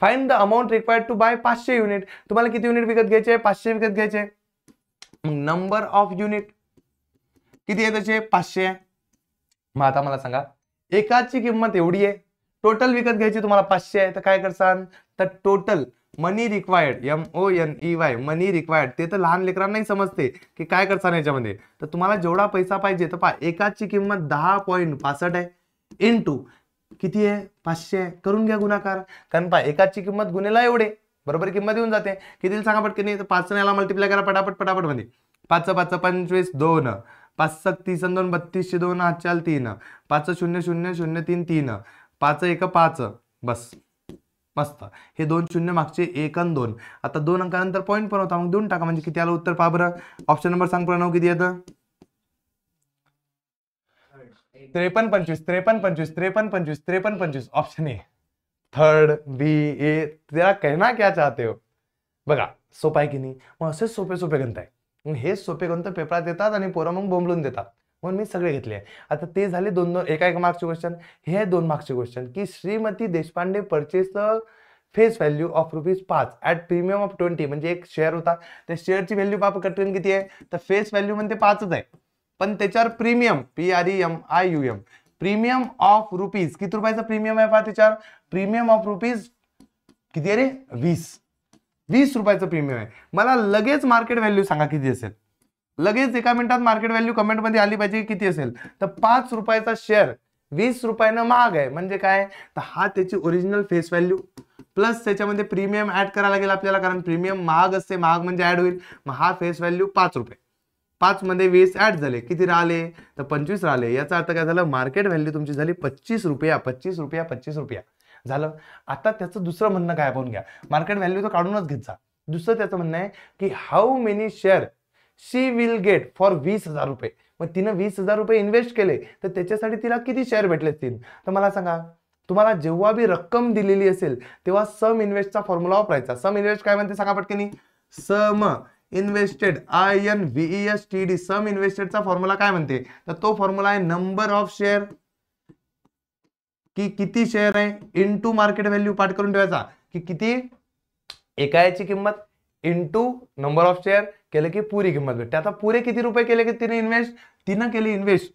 find the amount required to buy पाचशे युनिट तुम्हाला किती युनिट विकत घ्यायचे पाचशे विकत घ्यायचे नंबर ऑफ युनिट किती आहे त्याचे पाचशे मग आता मला सांगा एकाची किंमत एवढी आहे टोटल विकत घ्यायची तुम्हाला पाचशे आहे तर काय करसान तर total money required M O N E Y money required ते तर लहान लेकरांनाही समजते की काय करसान याच्यामध्ये तर तुम्हाला जेवढा पैसा पाहिजे तर पा एकाची किंमत दहा पॉईंट पासष्ट आहे इन टू किती आहे पाचशे करून घ्या गुणाकार कारण पा एकाची किंमत गुन्हेला एवढे बरोबर किंमत येऊन जाते किती सांगा पटकन नाही तर पाच याला मल्टिप्लाय करा पटापट पटापट मध्ये पाच पाच पंचवीस दोन पाच सत्तीस तीस दोन बत्तीसशे दोन हात चाल तीन पाच शून्य शून्य शून्य तीन तीन पाच एक पाच बस मस्त हे दोन शून्य मागचे एक आणि दोन आता दोन अंकानंतर पॉईंट पण होता मग देऊन टाका म्हणजे किती आलं उत्तर पा बरं ऑप्शन नंबर सांग प्रणव किती येतं त्रेपन्न पंचवीस त्रेपन्न पंचवीस त्रेपन्न पंचवीस त्रेपन्न पंचवीस ऑप्शन ए थर्ड बी ए त्याला कहना क्या चाहते हो बघा सोपा आहे की नाही मग असेच सोपे सोपे गणत आहे हेच सोपे गणत पेपरात येतात आणि पोरं मग बोंबलून देतात म्हणून मी सगळे घेतले आता ते झाले दोन दोन एका एक मार्क्सचे क्वेश्चन हे आहे दोन मार्क्सचे क्वेश्चन की Shrimati Deshpande purchase face value of rupees पाच ॲट प्रीमियम ऑफ ट्वेंटी म्हणजे एक शेअर होता त्या शेअरची व्हॅल्यू बाप कटरीन किती आहे तर फेस व्हॅल्यू म्हणजे पाचच आहे पण त्याच्यावर premium P R E M I U M premium of rupees किती रुपयाचा प्रीमियम आहे पहा त्याच्यावर प्रीमियम ऑफ रुपीज किती आहे रे वीस वीस रुपयाचं प्रीमियम आहे मला लगेच मार्केट व्हॅल्यू सांगा किती असेल लगेच एका मिनिटात मार्केट व्हॅल्यू कमेंटमध्ये आली पाहिजे किती असेल तर पाच रुपयाचा शेअर वीस रुपयानं महाग आहे म्हणजे काय तर हा त्याची ओरिजिनल फेस व्हॅल्यू प्लस त्याच्यामध्ये प्रीमियम ऍड करायला लागेल आपल्याला कारण प्रीमियम महाग असते महाग म्हणजे ऍड होईल मग हा फेस व्हॅल्यू पाच रुपये पाच मध्ये वीस ऍड झाले किती राहिले तर पंचवीस राहिले याचा अर्थ काय झालं मार्केट व्हॅल्यू तुमची झाली पच्चीस रुपया पच्चीस रुपया पच्चीस रुपया झालं आता त्याचं दुसरं म्हणणं काय आपण घ्या मार्केट व्हॅल्यू तर काढूनच घेत जा दुसरं त्याचं म्हणणं आहे की how many share she will get for वीस हजार रुपये मग तिनं वीस हजार रुपये इन्व्हेस्ट केले तर त्याच्यासाठी तिला किती शेअर भेटले तीन तर मला सांगा तुम्हाला जेव्हा बी रक्कम दिलेली असेल तेव्हा सम इन्व्हेस्टचा फॉर्म्युला वापरायचा सम इन्व्हेस्ट काय म्हणते सांगा पटकनी sum invested I N V S T D sum इन्व्हेस्टेडचा फॉर्म्युला काय म्हणते तर तो फॉर्म्युला आहे नंबर ऑफ शेअर की किती शेअर आहे इन मार्केट व्हॅल्यू पाठ करून ठेवायचा की किती एका याची किंमत टू नंबर ऑफ शेअर केलं की पुरी किंमत भेटते आता पुरे किती रुपये केले की तिने इन्व्हेस्ट तिनं केली invest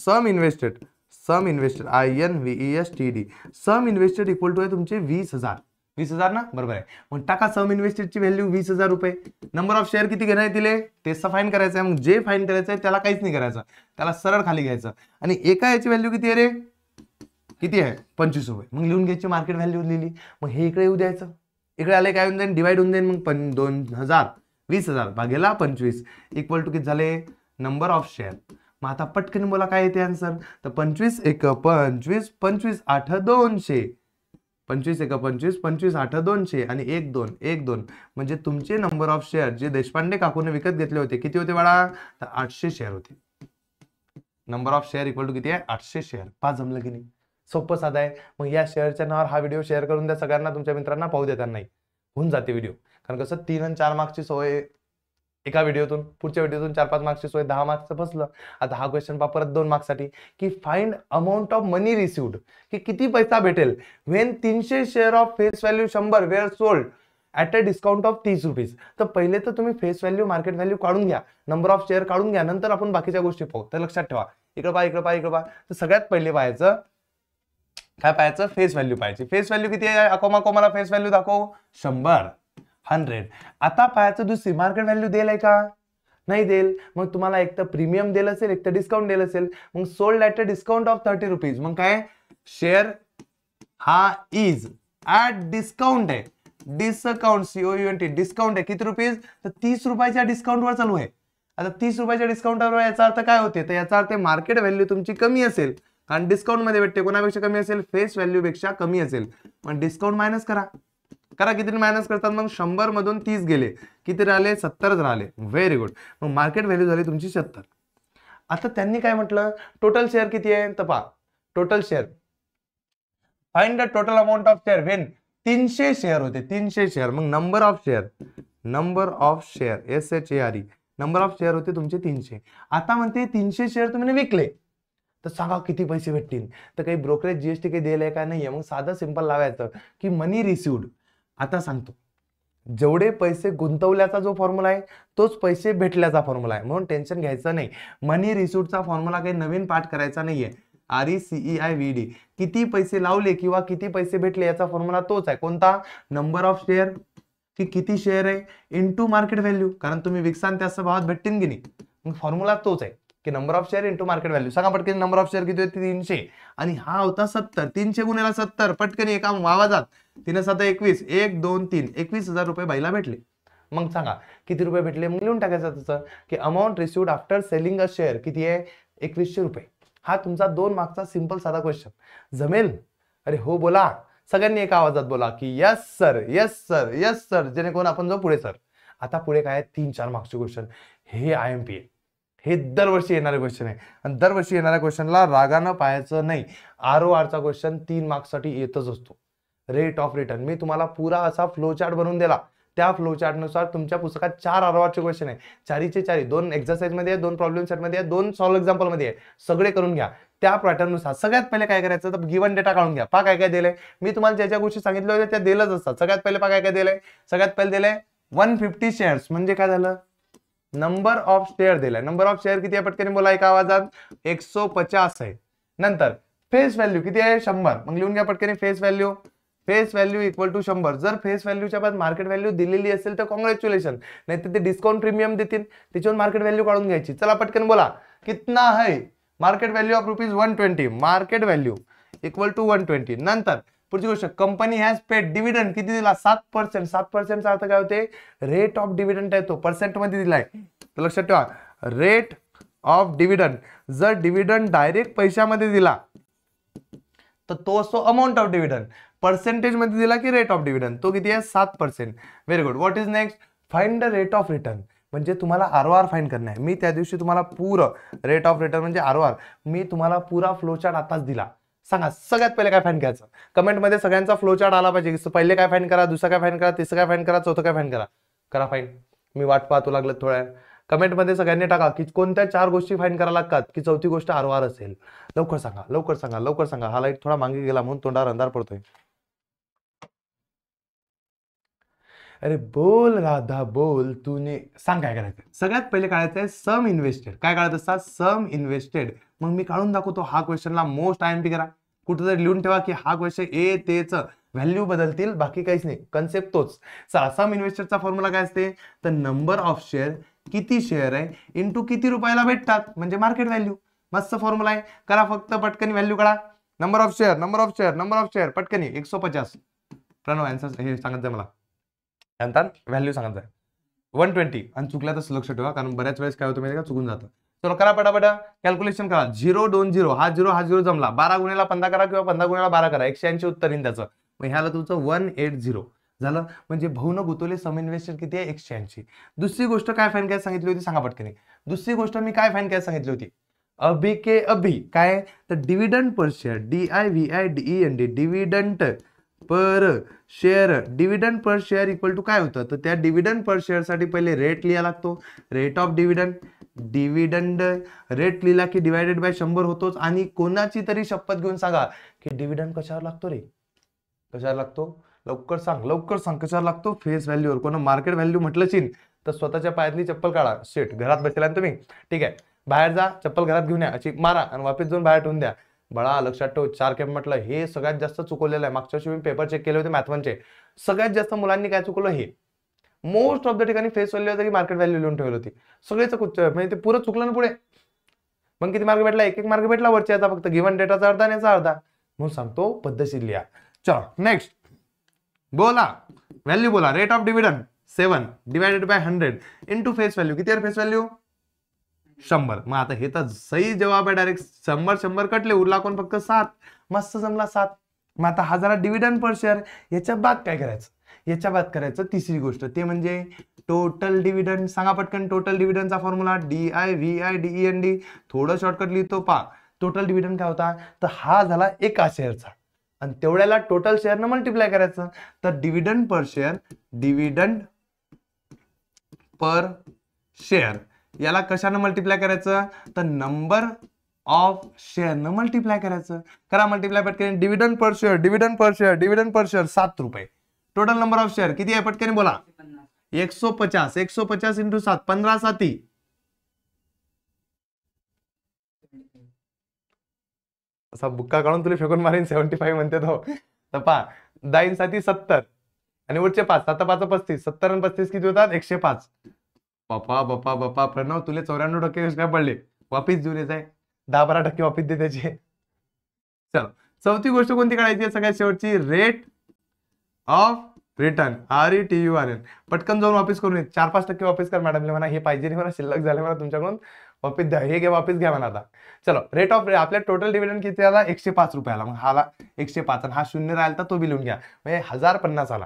sum invested sum invested I N V S T D sum invested equal to आहे तुमचे वीस हजार वीस हजार ना बरोबर आहे मग टाका सम इन्व्हेस्टेडची व्हॅल्यू वीस हजार रुपये नंबर ऑफ शेअर किती घेणार तिले ते फाईन करायचं आहे मग जे फाईन करायचं आहे त्याला काहीच नाही करायचं त्याला सरळ खाली घ्यायचं आणि एका याची व्हॅल्यू किती आहे रे किती आहे पंचवीस रुपये मग लिहून घ्यायची मार्केट व्हॅल्यू लिहिली मग हे इकडे येऊ द्यायचं इकडे आले काय होऊन जाईल डिवाइड होऊन जाईल मग दोन हजार वीस हजार भागेला पंचवीस इक्वल टू किती झाले नंबर ऑफ शेअर मग आता पटकन मला काय येते आन्सर तर पंचवीस एक पंचवीस पंचवीस आठ दोनशे पंचवीस एक पंचवीस पंचवीस आठ दोनशे आणि एक दोन एक दोन म्हणजे तुमचे नंबर ऑफ शेअर जे देशपांडे काकूने विकत घेतले होते किती होते बाळा तर आठशे शेअर होते number of share equal to किती आहे आठशे शेअर पाच जमलं की नाही सोपं साधा आहे मग या शेअरच्या नावावर हा व्हिडिओ शेअर करून द्या सगळ्यांना तुमच्या मित्रांना पाहू देताना नाही होऊन जाते व्हिडिओ कारण कसं तीन आणि चार मार्क्सची सोय एका व्हिडिओतून पुढच्या व्हिडिओतून चार पाच मार्क्सची सोय दहा मार्क्सचं बसलं आता हा क्वेश्चन पहा परत दोन मार्क्ससाठी की find amount of money received की किती पैसा भेटेल वेन तीनशे शेअर ऑफ फेस व्हॅल्यू शंभर were sold at a discount of तीस रुपीज तर पहिले तर तुम्ही फेस व्हॅल्यू मार्केट व्हॅल्यू काढून घ्या नंबर ऑफ शेअर काढून घ्या नंतर आपण बाकीच्या गोष्टी पाहू तर लक्षात ठेवा इकडं पहा इकडं पहा इकडं पहा तर सगळ्यात पहिले पाहायचं काय पाहायचं फेस व्हॅल्यू पाहायची फेस व्हॅल्यू किती आहे अकोमा कोमाला फेस व्हॅल्यू दाखव शंभर हंड्रेड आता पायाचं दुसरी मार्केट व्हॅल्यू देल आहे का नाही देल मग तुम्हाला एक तर प्रीमियम देलं असेल एक तर डिस्काउंट देलं असेल मग sold at a discount of thirty rupees मग काय शेअर हा इज ॲट डिस्काउंट आहे डिस्काउंट सीओ एन डिस्काउंट आहे किती रुपीज तर तीस रुपयाच्या डिस्काउंटवर चालू आहे आता तीस रुपयाच्या डिस्काउंटवर याचा अर्थ काय होते तर याचा अर्थ मार्केट व्हॅल्यू तुमची कमी असेल कारण डिस्काउंटमध्ये भेटते कोणापेक्षा कमी असेल फेस व्हॅल्यूपेक्षा कमी असेल पण डिस्काउंट मायनस करा करा किती मायनस करतात मग शंभर मधून तीस गेले किती राहिले सत्तर राहिले व्हेरी गुड मग मार्केट व्हॅल्यू झाली तुमची सत्तर आता त्यांनी काय म्हटलं टोटल शेअर किती आहे तर पहा total share find the total amount of share when तीनशे शेअर होते तीनशे शेअर मग number of share number of share S H A R E number of share होते तुमचे तीनशे आता म्हणते तीनशे शेअर तुम्ही विकले तर सांगा किती पैसे भेटतील तर काही ब्रोकरेज जीएसटी काही दिले का नाहीये मग साधं सिंपल लावायचं की मनी रिसिवड आता सांगतो जेवढे पैसे गुंतवल्याचा जो फॉर्म्युला आहे तोच पैसे भेटल्याचा फॉर्म्युला आहे म्हणून टेन्शन घ्यायचं नाही मनी रिसूटचा फॉर्म्युला काही नवीन पाठ करायचा नाही आहे R E C E I V D किती पैसे लावले किंवा किती पैसे भेटले याचा फॉर्म्युला तोच आहे कोणता नंबर ऑफ शेअर की किती शेअर आहे इन टू मार्केट व्हॅल्यू कारण तुम्ही विकसान त्या भावात भेटतील की नाही मग फॉर्म्युला तोच आहे की number of share into market value सांगा पटकन नंबर ऑफ शेअर किती होते तीनशे आणि हा होता सत्तर तीनशे गुन्ह्याला सत्तर पटकन एका आवाजात तिने सात एकवीस एक दोन तीन एकवीस हजार रुपये बाईला भेटले मग सांगा किती रुपये भेटले मग लिहून टाकायचं तसं की amount received after selling a share किती आहे एकवीसशे रुपये हा तुमचा दोन मागचा सिंपल साधा क्वेश्चन जमेल अरे हो बोला सगळ्यांनी एका आवाजात बोला की yes sir yes sir yes sir जेणेकरून आपण जाऊ पुढे सर आता पुढे काय तीन चार मार्क्सचे क्वेश्चन हे आय एम पी आहे हे दरवर्षी येणारे क्वेश्चन आहे आणि दरवर्षी येणाऱ्या क्वेश्चनला रागानं पाहायचं नाही आर ओ आरचा क्वेश्चन तीन मार्क्ससाठी येतच असतो रेट ऑफ रिटर्न मी तुम्हाला पुरा असा फ्लो चार्ट बनवून दिला त्या फ्लो चार्टनुसार तुमच्या पुस्तकात चार आर आरचे क्वेश्चन आहे चारीचे चारी दोन एक्झरसाईजमध्ये आहे दोन प्रॉब्लेम सेटमध्ये आहे दोन सॉल्व एक्झाम्पलमध्ये आहे सगळे करून घ्या त्या पॅटर्ननुसार सगळ्यात पहिले काय करायचं तर गिवन डेटा काढून घ्या पा काय काय दिलंय मी तुम्हाला ज्या ज्या गोष्टी सांगितल्या होत्या त्या दिलंच असतात सगळ्यात पहिले पा काय काय दिलंय सगळ्यात पहिले दिले वन फिफ्टी शेअर्स म्हणजे काय झालं नंबर ऑफ शेअर दिलाय नंबर ऑफ शेअर किती आहे पटकन बोला एका आवाजात एकशे पचास आहे नंतर फेस व्हॅल्यू किती आहे शंभर मग लिहून घ्या पटकन face value face value equal to शंभर जर फेस व्हॅल्यूच्या बाद मार्केट व्हॅल्यू दिलेली असेल तर कॉंग्रॅच्युलेशन नाही तर ते डिस्काउंट प्रीमियम देतील त्याच्यावर मार्केट व्हॅल्यू काढून घ्यायची चला पटकन बोला कितना आहे market value of rupees one twenty market value equal to one twenty नंतर पुढची गोष्ट कंपनी हॅज पेड डिव्हिडंड किती दिला सात पर्सेंट सात पर्सेंटचा अर्थ काय होते रेट ऑफ डिव्हिडंड आहे तो मध्ये दिलाय तर लक्षात ठेवा रेट ऑफ डिव्हिडंड जर डिव्हिडंड डायरेक्ट पैशामध्ये दिला तर तो असतो अमाऊंट ऑफ डिव्हिडंड पर्सेंटेजमध्ये दिला की रेट ऑफ डिव्हिडंड तो किती आहे सात percent very good what is next find the rate of return म्हणजे तुम्हाला आर ओ आर फाईन करणं आहे मी त्या दिवशी तुम्हाला पूर रेट ऑफ रिटर्न म्हणजे आर आर मी तुम्हाला पुरा चार्ट आताच दिला सांगा सगळ्यात पहिले काय फाईन करायचं कमेंटमध्ये सगळ्यांचा फ्लो चार्ट आला पाहिजे पहिले काय फाईन करा दुसरा काय फाईन करा तिसरं काय फॅन करा चौथं काय फाईन करा करा फाईन मी वाट पाहतो लागलं थोड्या कमेंटमध्ये सगळ्यांनी टाका की कोणत्या चार गोष्टी फाईन करा लागतात की चौथी गोष्ट आरवार असेल लवकर सांगा लवकर सांगा लवकर सांगा हा लाईट थोडा मागे गेला म्हणून तोंडावर अंधार पडतोय अरे बोल राधा बोल तुने सांग काय करायचं सगळ्यात पहिले काय सम इन्व्हेस्टेड काय काढत असतात सम इन्व्हेस्टेड मग मी काढून दाखवतो हा क्वेश्चनला मोस्ट आय एम पी करा कुठेतरी लिहून ठेवा की हा क्वेश्चन ए तेच व्हॅल्यू बदलतील बाकी काहीच नाही कन्सेप्ट तोच सासाम इन्व्हेस्टरचा फॉर्म्युला काय असते तर नंबर ऑफ शेअर किती शेअर आहे इंटू किती रुपयाला भेटतात म्हणजे मार्केट व्हॅल्यू मस्त फॉर्म्युला आहे करा फक्त पटकन व्हॅल्यू करा number of share number of share number of share पटकन एकशे पचास प्रणव आन्सर हे सांगत जाय मला व्हॅल्यू सांगत जाय वन ट्वेंटी आणि चुकल्या तसं लक्ष ठेवा कारण बऱ्याच वेळेस काय होतं माहिती का चुकून जातं चलो करा पटापट कॅल्क्युलेशन करा झिरो दोन झिरो हा झिरो हा झिरो जमला बारा गुण्याला पंधरा करा किंवा पंधरा गुणाला बारा करा एकशे ऐंशी उत्तर येईल त्याचं मग ह्याला तुमचं वन एट झिरो झालं म्हणजे भवन गुतवले समिन्वेस्टर किती आहे एकशे ऐंशी दुसरी गोष्ट काय फाईन काय सांगितली होती सांगा पटकन दुसरी गोष्ट मी काय फाईन काय सांगितली होती अभी के अभि काय तर dividend per share D I V I D E N D dividend per share dividend per share equal to काय होतं तर त्या डिव्हिडंड पर शेअरसाठी पहिले रेट लिहा लागतो rate of dividend dividend rate लिहिला की डिवायडेड बाय शंभर होतोच आणि कोणाची तरी शपथ घेऊन सांगा की डिव्हिडंड कशावर लागतो रे कशावर लागतो लवकर सांग लवकर सांग कशावर लागतो फेस व्हॅल्यूवर कोणा मार्केट व्हॅल्यू म्हटलं चीन तर स्वतःच्या पायातली चप्पल काढा शेट घरात बसलाय तुम्ही ठीक आहे बाहेर जा चप्पल घरात घेऊन या अशी मारा आणि वापस जाऊन बाहेर ठेवून द्या बळा लक्षात ठेव चार केम म्हटलं हे सगळ्यात जास्त चुकवलेलं आहे मागच्या वर्षी मी पेपर चेक केले होते मॅथवनचे सगळ्यात जास्त मुलांनी काय चुकवलं हे मोस्ट ऑफ द ठिकाणी फेस व्हॅल्यू होतं की मार्केट व्हॅल्यू लिहून ठेवली होती सगळेच म्हणजे ते पुरं चुकलं ना पुढे मग किती मार्ग भेटला एक एक मार्ग भेटला वरच्या याचा फक्त गिवन डेटाचा अर्धा नाही अर्धा म्हणून सांगतो पद्धतशीर लिहा चल नेक्स्ट बोला व्हॅल्यू बोला rate of dividend seven divided by hundred into face value किती फेस व्हॅल्यू शंभर मग आता हे तर सही जवाब आहे डायरेक्ट शंभर शंभर कटले उरला कोण फक्त सात मस्त जमला सात मग आता हजारा डिव्हिडन पर शेअर याच्या बाद काय करायचं याच्या बात करायचं तिसरी गोष्ट ते म्हणजे टोटल डिव्हिडंड सांगा पटकन टोटल डिव्हिडंडचा formula D I V I D N D थोडं शॉर्टकट लिहितो पा टोटल डिव्हिडंड काय होता तर हा झाला एका शेअरचा आणि तेवढ्याला टोटल शेअर न मल्टिप्लाय करायचं तर dividend per share dividend per share याला कशानं मल्टिप्लाय करायचं तर नंबर ऑफ शेअर न मल्टिप्लाय करायचं करा मल्टिप्लाय पटकन dividend per share dividend per share dividend per share सात रुपये टोटल नंबर ऑफ शेअर किती आहे पटकन बोला एकशे पचास एकशे पचास इंटू सात पंधरा साती असा बुक्का काढून तुला फेकून मारेन सेव्हन्टी फाईव्ह म्हणते तो तपा दाईन साथी सत्तर आणि वरचे पाच सात पाच पस्तीस सत्तर आणि पस्तीस किती होतात एकशे पाच बापा बापा बापा प्रणव तुले चौऱ्याण्णव टक्के काय पडले वापिस देऊन येत आहे दहा बारा टक्के वापिस दे त्याचे चल चौथी गोष्ट कोणती काढायची सगळ्यात शेवटची rate of return R E T U R N पटकन जाऊन वापस करून चार पाच टक्के वापस कर मॅडम म्हणा हे पाहिजे म्हणा शिल्लक झाले म्हणा तुमच्याकडून वापस द्या हे घ्या वापस घ्या म्हणा आता चलो रेट ऑफ आपल्या टोटल डिव्हिडंड किती आला एकशे पाच रुपयाला मग हाला एकशे पाच आणि हा शून्य राहिला तर तो बी घ्या म्हणजे हजार पन्नास आला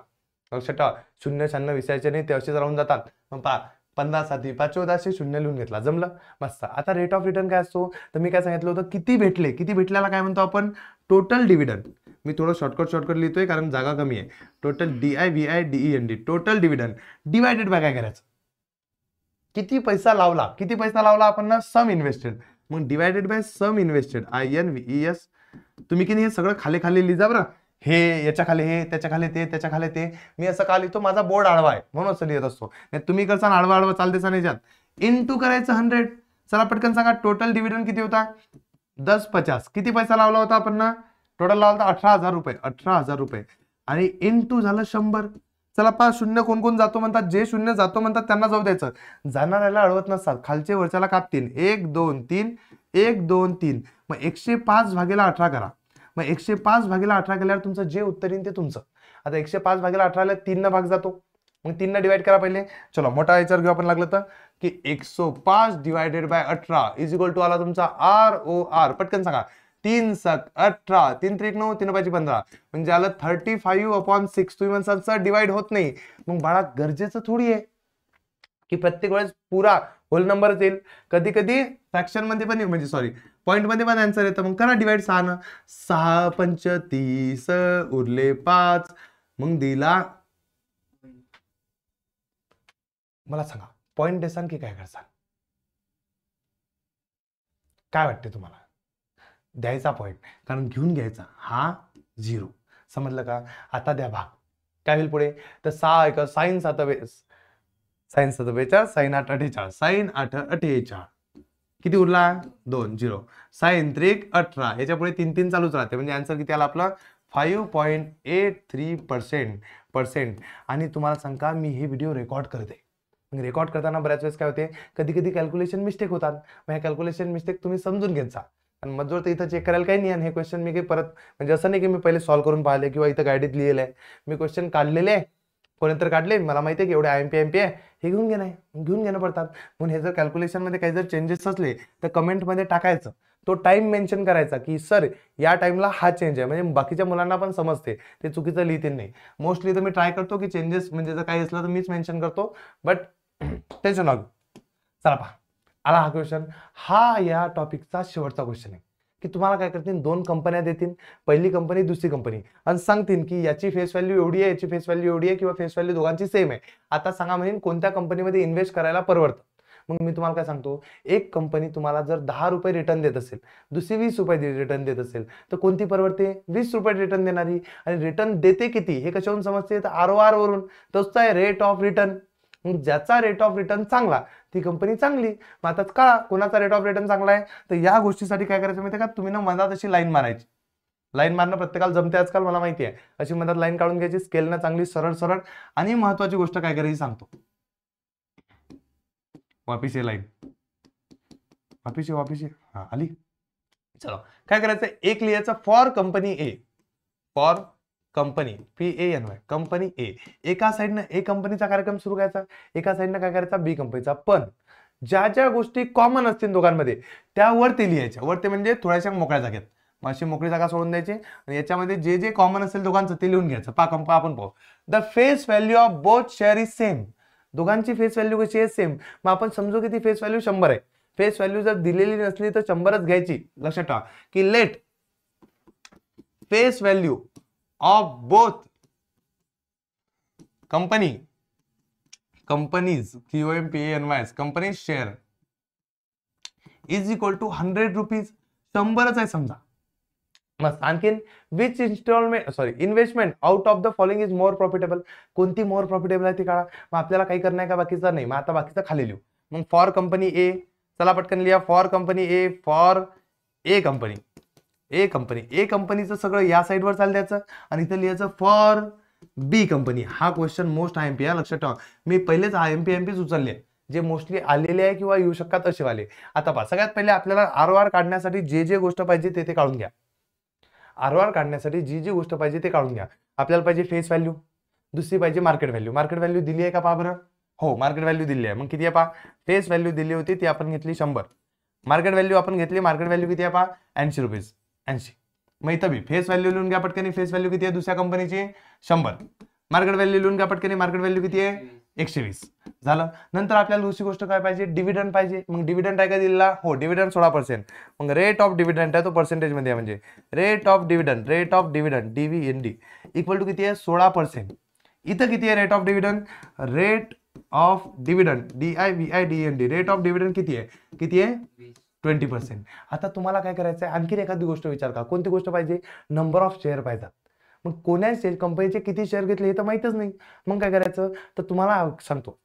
लक्षात ठेवा शून्य शहाण्णव विसायचे नाही ते असेच राहून जातात मग पा पन्नास साधी पाच चौदाशे शून्य लिहून घेतला जमलं मस्त आता रेट ऑफ रिटर्न काय असतो तर मी काय सांगितलं होतं किती भेटले किती भेटल्याला काय म्हणतो आपण टोटल डिव्हिडंड मी थोडं शॉर्टकट शॉर्टकट लिहितोय कारण जागा कमी आहे total D I V I D E N D total dividend divided by काय करायचं किती पैसा लावला किती पैसा लावला आपण ना सम इन्व्हेस्टेड मग divided by sum invested I N V S तुम्ही की हे सगळं खाली खाली लिहिजा बरं हे याच्या खाली हे त्याच्या खाली ते त्याच्या खाली ते मी असं का लिहितो माझा बोर्ड आडवा आहे म्हणून असं लिहित असतो नाही तुम्ही कसं आडवा आडवा चालते नाही याच्यात इन टू करायचं हंड्रेड चला पटकन सांगा टोटल डिव्हिडन किती होता दस पचास किती पैसा लावला होता आपण ना टोटल आला अठरा हजार रुपये अठरा हजार रुपये आणि इन टू झालं शंभर चला पहा शून्य कोण कोण जातो म्हणतात जे शून्य जातो म्हणतात त्यांना जाऊ द्यायचं जाणाऱ्याला अडवत नसतात खालचे वरच्याला कापतील एक दोन तीन एक दोन तीन मग एकशे पाच भागेला अठरा करा मग एकशे पाच भागेला अठरा केल्यावर तुमचं जे उत्तर येईल ते तुमचं आता एकशे पाच भागेला आल्यावर तीन भाग जातो मग तीन डिवाइड करा पहिले चलो मोठा विचार घेऊ आपण लागलं तर की एकशे पाच डिवायडेड बाय अठरा इज इक्वल टू आला तुमचा आर ओ आर पटकन सांगा तीन सात अठरा तीन त्रिक नऊ तीन पाहिजे पंधरा म्हणजे आलं थर्टी फाईव्ह अपॉन सिक्स तुम्ही म्हणसाल डिवाइड होत नाही मग बाळा गरजेचं थोडी आहे की प्रत्येक वेळेस पुरा होल नंबर येईल कधी कधी फ्रॅक्शन मध्ये पण म्हणजे सॉरी पॉइंट मध्ये पण आन्सर येतं मग करा डिवाइड सहा ना सहा पंच तीस उरले पाच मग दिला मला सांगा पॉइंट देसान की काय करसान काय वाटते तुम्हाला द्यायचा पॉईंट कारण घेऊन घ्यायचा हा झिरो समजलं का आता द्या भाग काय होईल पुढे तर सहा एक साईन सात साईन सात बेचाळीस साईन आठ अठ्ठेचाळ साईन आठ अठ्ठेचाळ किती उरला दोन झिरो साईन त्रिक अठरा याच्या पुढे तीन तीन चालूच राहते म्हणजे आन्सर किती आला आपला five point eight three percent percent आणि तुम्हाला सांगा मी हे व्हिडिओ रेकॉर्ड करते मग म्हणजे रेकॉर्ड करताना बऱ्याच वेळेस काय होते कधी कधी कॅल्क्युलेशन मिस्टेक होतात मग ह्या कॅल्क्युलेशन मिस्टेक तुम्ही समजून घेत आणि मजूर तर इथं चेक करायला काही नाही आणि हे क्वेश्चन मी काही परत म्हणजे असं नाही की मी पहिले सॉल्व्ह करून पाहिले किंवा इथं गाडीत लिहिलेलं आहे मी क्वेश्चन काढलेले आहे कोणीतर काढले मला माहिती आहे की एवढे I M P M P आहे हे घेऊन घेणं आहे घेऊन घेणं पडतात म्हणून हे जर कॅल्क्युलेशनमध्ये काही जर चेंजेस असले तर कमेंटमध्ये टाकायचं तो टाइम मेन्शन करायचा की सर या टाइमला हा चेंज आहे म्हणजे बाकीच्या मुलांना पण समजते ते चुकीचं लिहितील नाही मोस्टली तर मी ट्राय करतो की चेंजेस म्हणजे जर काही असलं तर मीच मेन्शन करतो बट टेन्शन नॉग चला पहा आला हा क्वेश्चन हा या टॉपिकचा शेवटचा क्वेश्चन आहे की तुम्हाला काय करतील दोन कंपन्या देतील पहिली कंपनी दुसरी कंपनी आणि सांगतील की याची फेस व्हॅल्यू एवढी आहे याची फेस व्हॅल्यू एवढी आहे किंवा फेस व्हॅल्यू दोघांची सेम आहे आता सांगा म्हणेन कोणत्या कंपनीमध्ये इन्व्हेस्ट करायला परवडतं मग मी तुम्हाला काय सांगतो एक कंपनी तुम्हाला जर दहा रुपये रिटर्न देत असेल दुसरी वीस रुपये रिटर्न देत असेल तर कोणती परवडते वीस रुपये रिटर्न देणारी आणि रिटर्न देते किती हे कशावरून समजते तर आर ओ आर वरून तोच आहे रेट ऑफ रिटर्न मग ज्याचा रेट ऑफ रिटर्न चांगला ती कंपनी चांगली मग आता कळा कोणाचा रेट ऑफ रिटर्न चांगला आहे तर या गोष्टीसाठी काय करायचं माहिती का तुम्ही ना मनात अशी लाईन मारायची लाईन मारणं प्रत्येकाला जमते आजकाल मला माहिती आहे अशी मनात लाईन काढून घ्यायची ना चांगली सरळ सरळ आणि महत्वाची गोष्ट काय करायची सांगतो वापिस ये लाईन वापिस ये वापिस ये हा आली चलो काय करायचं एक लिहायचं for company A for company P A N Y company A एका साईडनं ए कंपनीचा कार्यक्रम सुरू करायचा एका साईडनं काय करायचा बी कंपनीचा पण ज्या ज्या गोष्टी कॉमन असतील दोघांमध्ये त्यावरती ते लिहायच्या वर म्हणजे थोड्याशा मोकळ्या जागेत अशी मोकळी जागा सोडून द्यायची आणि याच्यामध्ये जे जे कॉमन असेल दोघांचं ते लिहून घ्यायचं पा कंप आपण पाहू the face value of both share is same दोघांची फेस व्हॅल्यू कशी आहे सेम मग आपण समजू की ती फेस व्हॅल्यू शंभर आहे फेस व्हॅल्यू जर दिलेली नसली तर शंभरच घ्यायची लक्षात ठेवा की let face value of both company companies M P N Y S companies share is equal to hundred rupees शंभरच आहे समजा मस्त आणखीन which installment sorry investment out of the following is more profitable कोणती मोर प्रॉफिटेबल आहे ती काढा मग आपल्याला काही करणार का बाकीचा नाही मग आता बाकीचा खाली लिहू मग फॉर कंपनी ए चला पटकन लिहा for company A for A company A company A कंपनीचं सगळं या साईडवर चाल द्यायचं आणि इथं लिहायचं फॉर बी कंपनी हा question most I M P लक्षात ठेवा मी पहिलेच आय एम पी एम पीच उचलले जे मोस्टली आलेले आहे किंवा येऊ शकतात असे वाले आता पहा सगळ्यात पहिले आपल्याला आर आर काढण्यासाठी जे जे गोष्ट पाहिजे ते ते काढून घ्या आर आर काढण्यासाठी जी जी गोष्ट पाहिजे ते काढून घ्या आपल्याला पाहिजे फेस व्हॅल्यू दुसरी पाहिजे मार्केट व्हॅल्यू मार्केट व्हॅल्यू दिली आहे का पहा बरं हो मार्केट व्हॅल्यू दिली आहे मग किती आहे पहा फेस व्हॅल्यू दिली होती ती आपण घेतली शंभर मार्केट व्हॅल्यू आपण घेतली मार्केट व्हॅल्यू किती आहे पहा ऐंशी रुपीज ऐंशी मग इथं बी फेस व्हॅल्यू लून घ्या पटकनी फेस व्हॅल्यू किती आहे दुसऱ्या कंपनीची शंभर मार्केट व्हॅल्यू लिहून घ्या पटकनी मार्केट व्हॅल्यू किती आहे एकशे वीस झालं नंतर आपल्याला दुसरी गोष्ट काय पाहिजे डिव्हिडंड पाहिजे मग डिव्हिडंड आहे का हो डिव्हिडंड सोळा पर्सेंट मग रेट ऑफ डिव्हिडंड आहे तो पर्सेंटेजमध्ये आहे म्हणजे rate of dividend rate of dividend D N D equal to किती आहे सोळा पर्सेंट इथं किती आहे rate of dividend rate of dividend D I V I D N D rate of dividend किती आहे किती आहे ट्वेंटी पर्सेंट आता तुम्हाला काय करायचं आहे आणखी एखादी गोष्ट विचार का कोणती गोष्ट पाहिजे नंबर ऑफ शेअर पाहिजे मग कोण्या शेअर कंपनीचे किती शेअर घेतले हे तर माहीतच नाही मग काय करायचं तर तुम्हाला सांगतो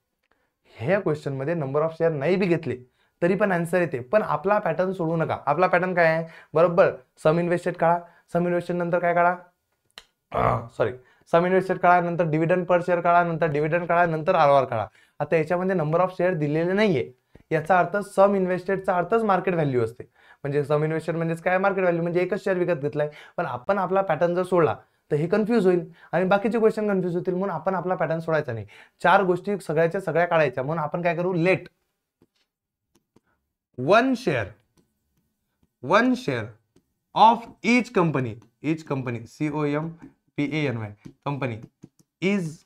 ह्या क्वेश्चनमध्ये नंबर ऑफ शेअर नाही बी घेतले तरी पण आन्सर येते पण आपला पॅटर्न सोडू नका आपला पॅटर्न काय आहे बरोबर सम इन्व्हेस्टेड काढा सम इन्व्हेस्टेड नंतर काय काढा सॉरी सम इन्व्हेस्टेड काढा नंतर डिव्हिडंड पर शेअर काढा नंतर डिव्हिडंड काढा नंतर आर काढा आता याच्यामध्ये नंबर ऑफ शेअर दिलेले नाहीये याचा अर्थ सम इन्व्हेस्टेडचा अर्थच मार्केट व्हॅल्यू असते म्हणजे सम इन्व्हेस्टेड म्हणजेच काय मार्केट व्हॅल्यू म्हणजे एकच शेअर विकत घेतलाय पण आपण आपला पॅटर्न जर सोडला तर हे कन्फ्यूज होईल आणि बाकीचे क्वेश्चन कन्फ्यूज होतील म्हणून आपण आपला पॅटर्न सोडायचा नाही चार गोष्टी सगळ्याच्या सगळ्या काढायच्या म्हणून आपण काय करू let one share one share of each company each company C O M P N Y company is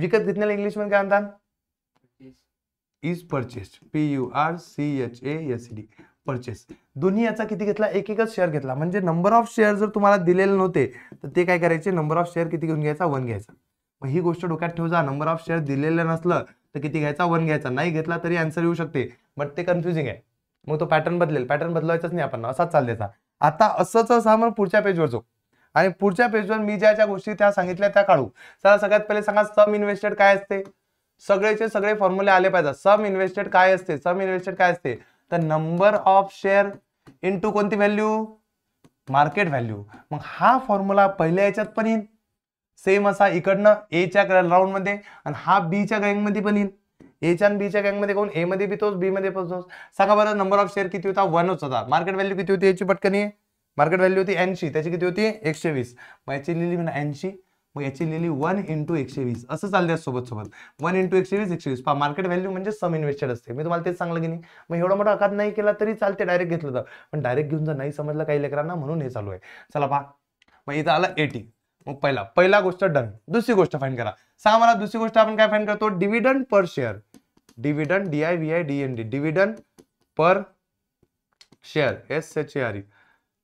विकत इंग्लिश मध्ये काय म्हणतात is purchased P U R C H A S D purchase दोन्ही याचा किती घेतला एक एकच शेअर घेतला म्हणजे नंबर ऑफ शेअर जर तुम्हाला दिलेले नव्हते तर ते काय करायचे नंबर ऑफ शेअर किती घेऊन घ्यायचा वन घ्यायचा मग ही गोष्ट डोक्यात ठेव जा नंबर ऑफ शेअर दिलेलं नसलं तर किती घ्यायचा वन घ्यायचा नाही घेतला तरी आन्सर येऊ शकते बट ते कन्फ्युजिंग आहे मग तो पॅटर्न बदलेल पॅटर्न बदलवायचाच नाही आपण असाच चाल आता असंच असा मग पुढच्या पेजवर जाऊ आणि पुढच्या पेजवर मी ज्या ज्या गोष्टी त्या सांगितल्या त्या काढू चला सगळ्यात पहिले सांगा सम इन्व्हेस्टेड काय असते सगळेचे सगळे फॉर्म्युले आले पाहिजे सम इन्व्हेस्टेड काय असते सम इन्व्हेस्टेड काय असते तर नंबर ऑफ शेअर टू कोणती व्हॅल्यू मार्केट व्हॅल्यू मग हा फॉर्म्युला पहिल्या याच्यात पण येईल सेम असा इकडनं एच्या राऊंडमध्ये आणि हा बीच्या गँगमध्ये पण येईल एच्या आणि बीच्या गँगमध्ये कोण ए मध्ये बी तोच बी मध्ये पण सांगा बरं नंबर ऑफ शेअर किती होता वनच होता मार्केट व्हॅल्यू किती होती याची पटकन मार्केट व्हॅल्यू होती ऐंशी त्याची किती होती एकशे वीस मग याची लिहिली म्हणा ऐंशी मग याची लिहिली वन इंटू एकशे वीस असं चालते सोबत सोबत वन इंटू एकशे वीस एकशे वीस पहा मार्केट व्हॅल्यू म्हणजे सम इन्व्हेस्टेड असते मी तुम्हाला तेच सांगलं की नाही मग एवढा मोठा आघात नाही केला तरी चालते डायरेक्ट घेतलं तर पण डायरेक्ट घेऊन जर नाही समजलं काही लेकरांना म्हणून हे चालू आहे चला पहा मग इथं आला एटी मग पहिला पहिला गोष्ट डन दुसरी गोष्ट फाईन करा सांगा मला दुसरी गोष्ट आपण काय फाईन करतो dividend per share dividend D I V I D N D dividend per share S H A R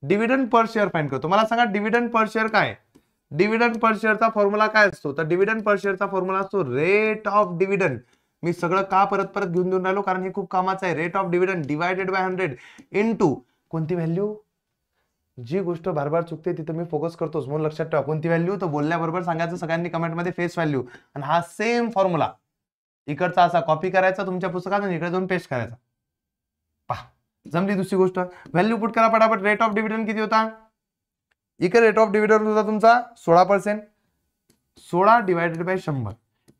dividend per share find करतो मला सांगा डिव्हिडंड पर शेअर काय डिव्हिडंड पर शेअरचा फॉर्म्युला काय असतो तर डिव्हिडंड पर शेअरचा फॉर्म्युला असतो रेट ऑफ डिव्हिडंड मी सगळं का परत परत घेऊन देऊन राहिलो कारण हे खूप कामाचं आहे rate of dividend divided by hundred in कोणती व्हॅल्यू जी गोष्ट बार बार चुकते तिथं मी फोकस करतोच म्हणून लक्षात ठेवा कोणती व्हॅल्यू तर बोलल्याबरोबर सांगायचं सगळ्यांनी कमेंटमध्ये फेस व्हॅल्यू आणि हा सेम फॉर्म्युला इकडचा असा कॉपी करायचा तुमच्या पुस्तकात आणि इकडे जाऊन पेस्ट करायचा पहा जमली दुसरी गोष्ट व्हॅल्यू पुट करा बट रेट ऑफ डिव्हिडंड किती होता इकडे रेट ऑफ डिव्हिडंड होता तुमचा सोळा पर्सेंट सोळा डिवायडेड बाय शंभर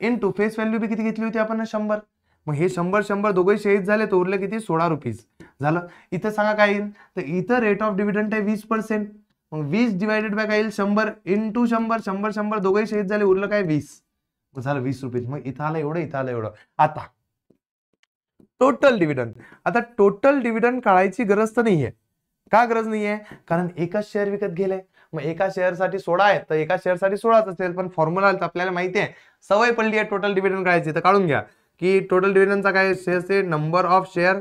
into face value B किती घेतली होती आपण शंभर मग हे शंभर शंभर दोघे शहीद झाले तर उरले किती सोळा रुपीज झालं इथं सांगा काय येईल तर इथं रेट ऑफ डिव्हिडंट आहे वीस पर्सेंट मग वीस डिवायडेड बाय काय येईल शंभर इन टू शंभर शंभर शंभर दोघे शहीद झाले उरलं काय वीस मग झालं वीस रुपीज मग इथं आलं एवढं इथं आलं एवढं आता टोटल डिव्हिडंड आता टोटल डिव्हिडंड काढायची गरज तर नाहीये का गरज नाहीये कारण एकाच शेअर विकत गेले मग एका शेअरसाठी सोळा आहे तर एका साठी सोळाच असेल पण फॉर्म्युला आपल्याला माहिती आहे सवय पडली आहे टोटल डिव्हिडन काढायची तर काढून घ्या की टोटल डिव्हिडनचा काय शेअरचे number of share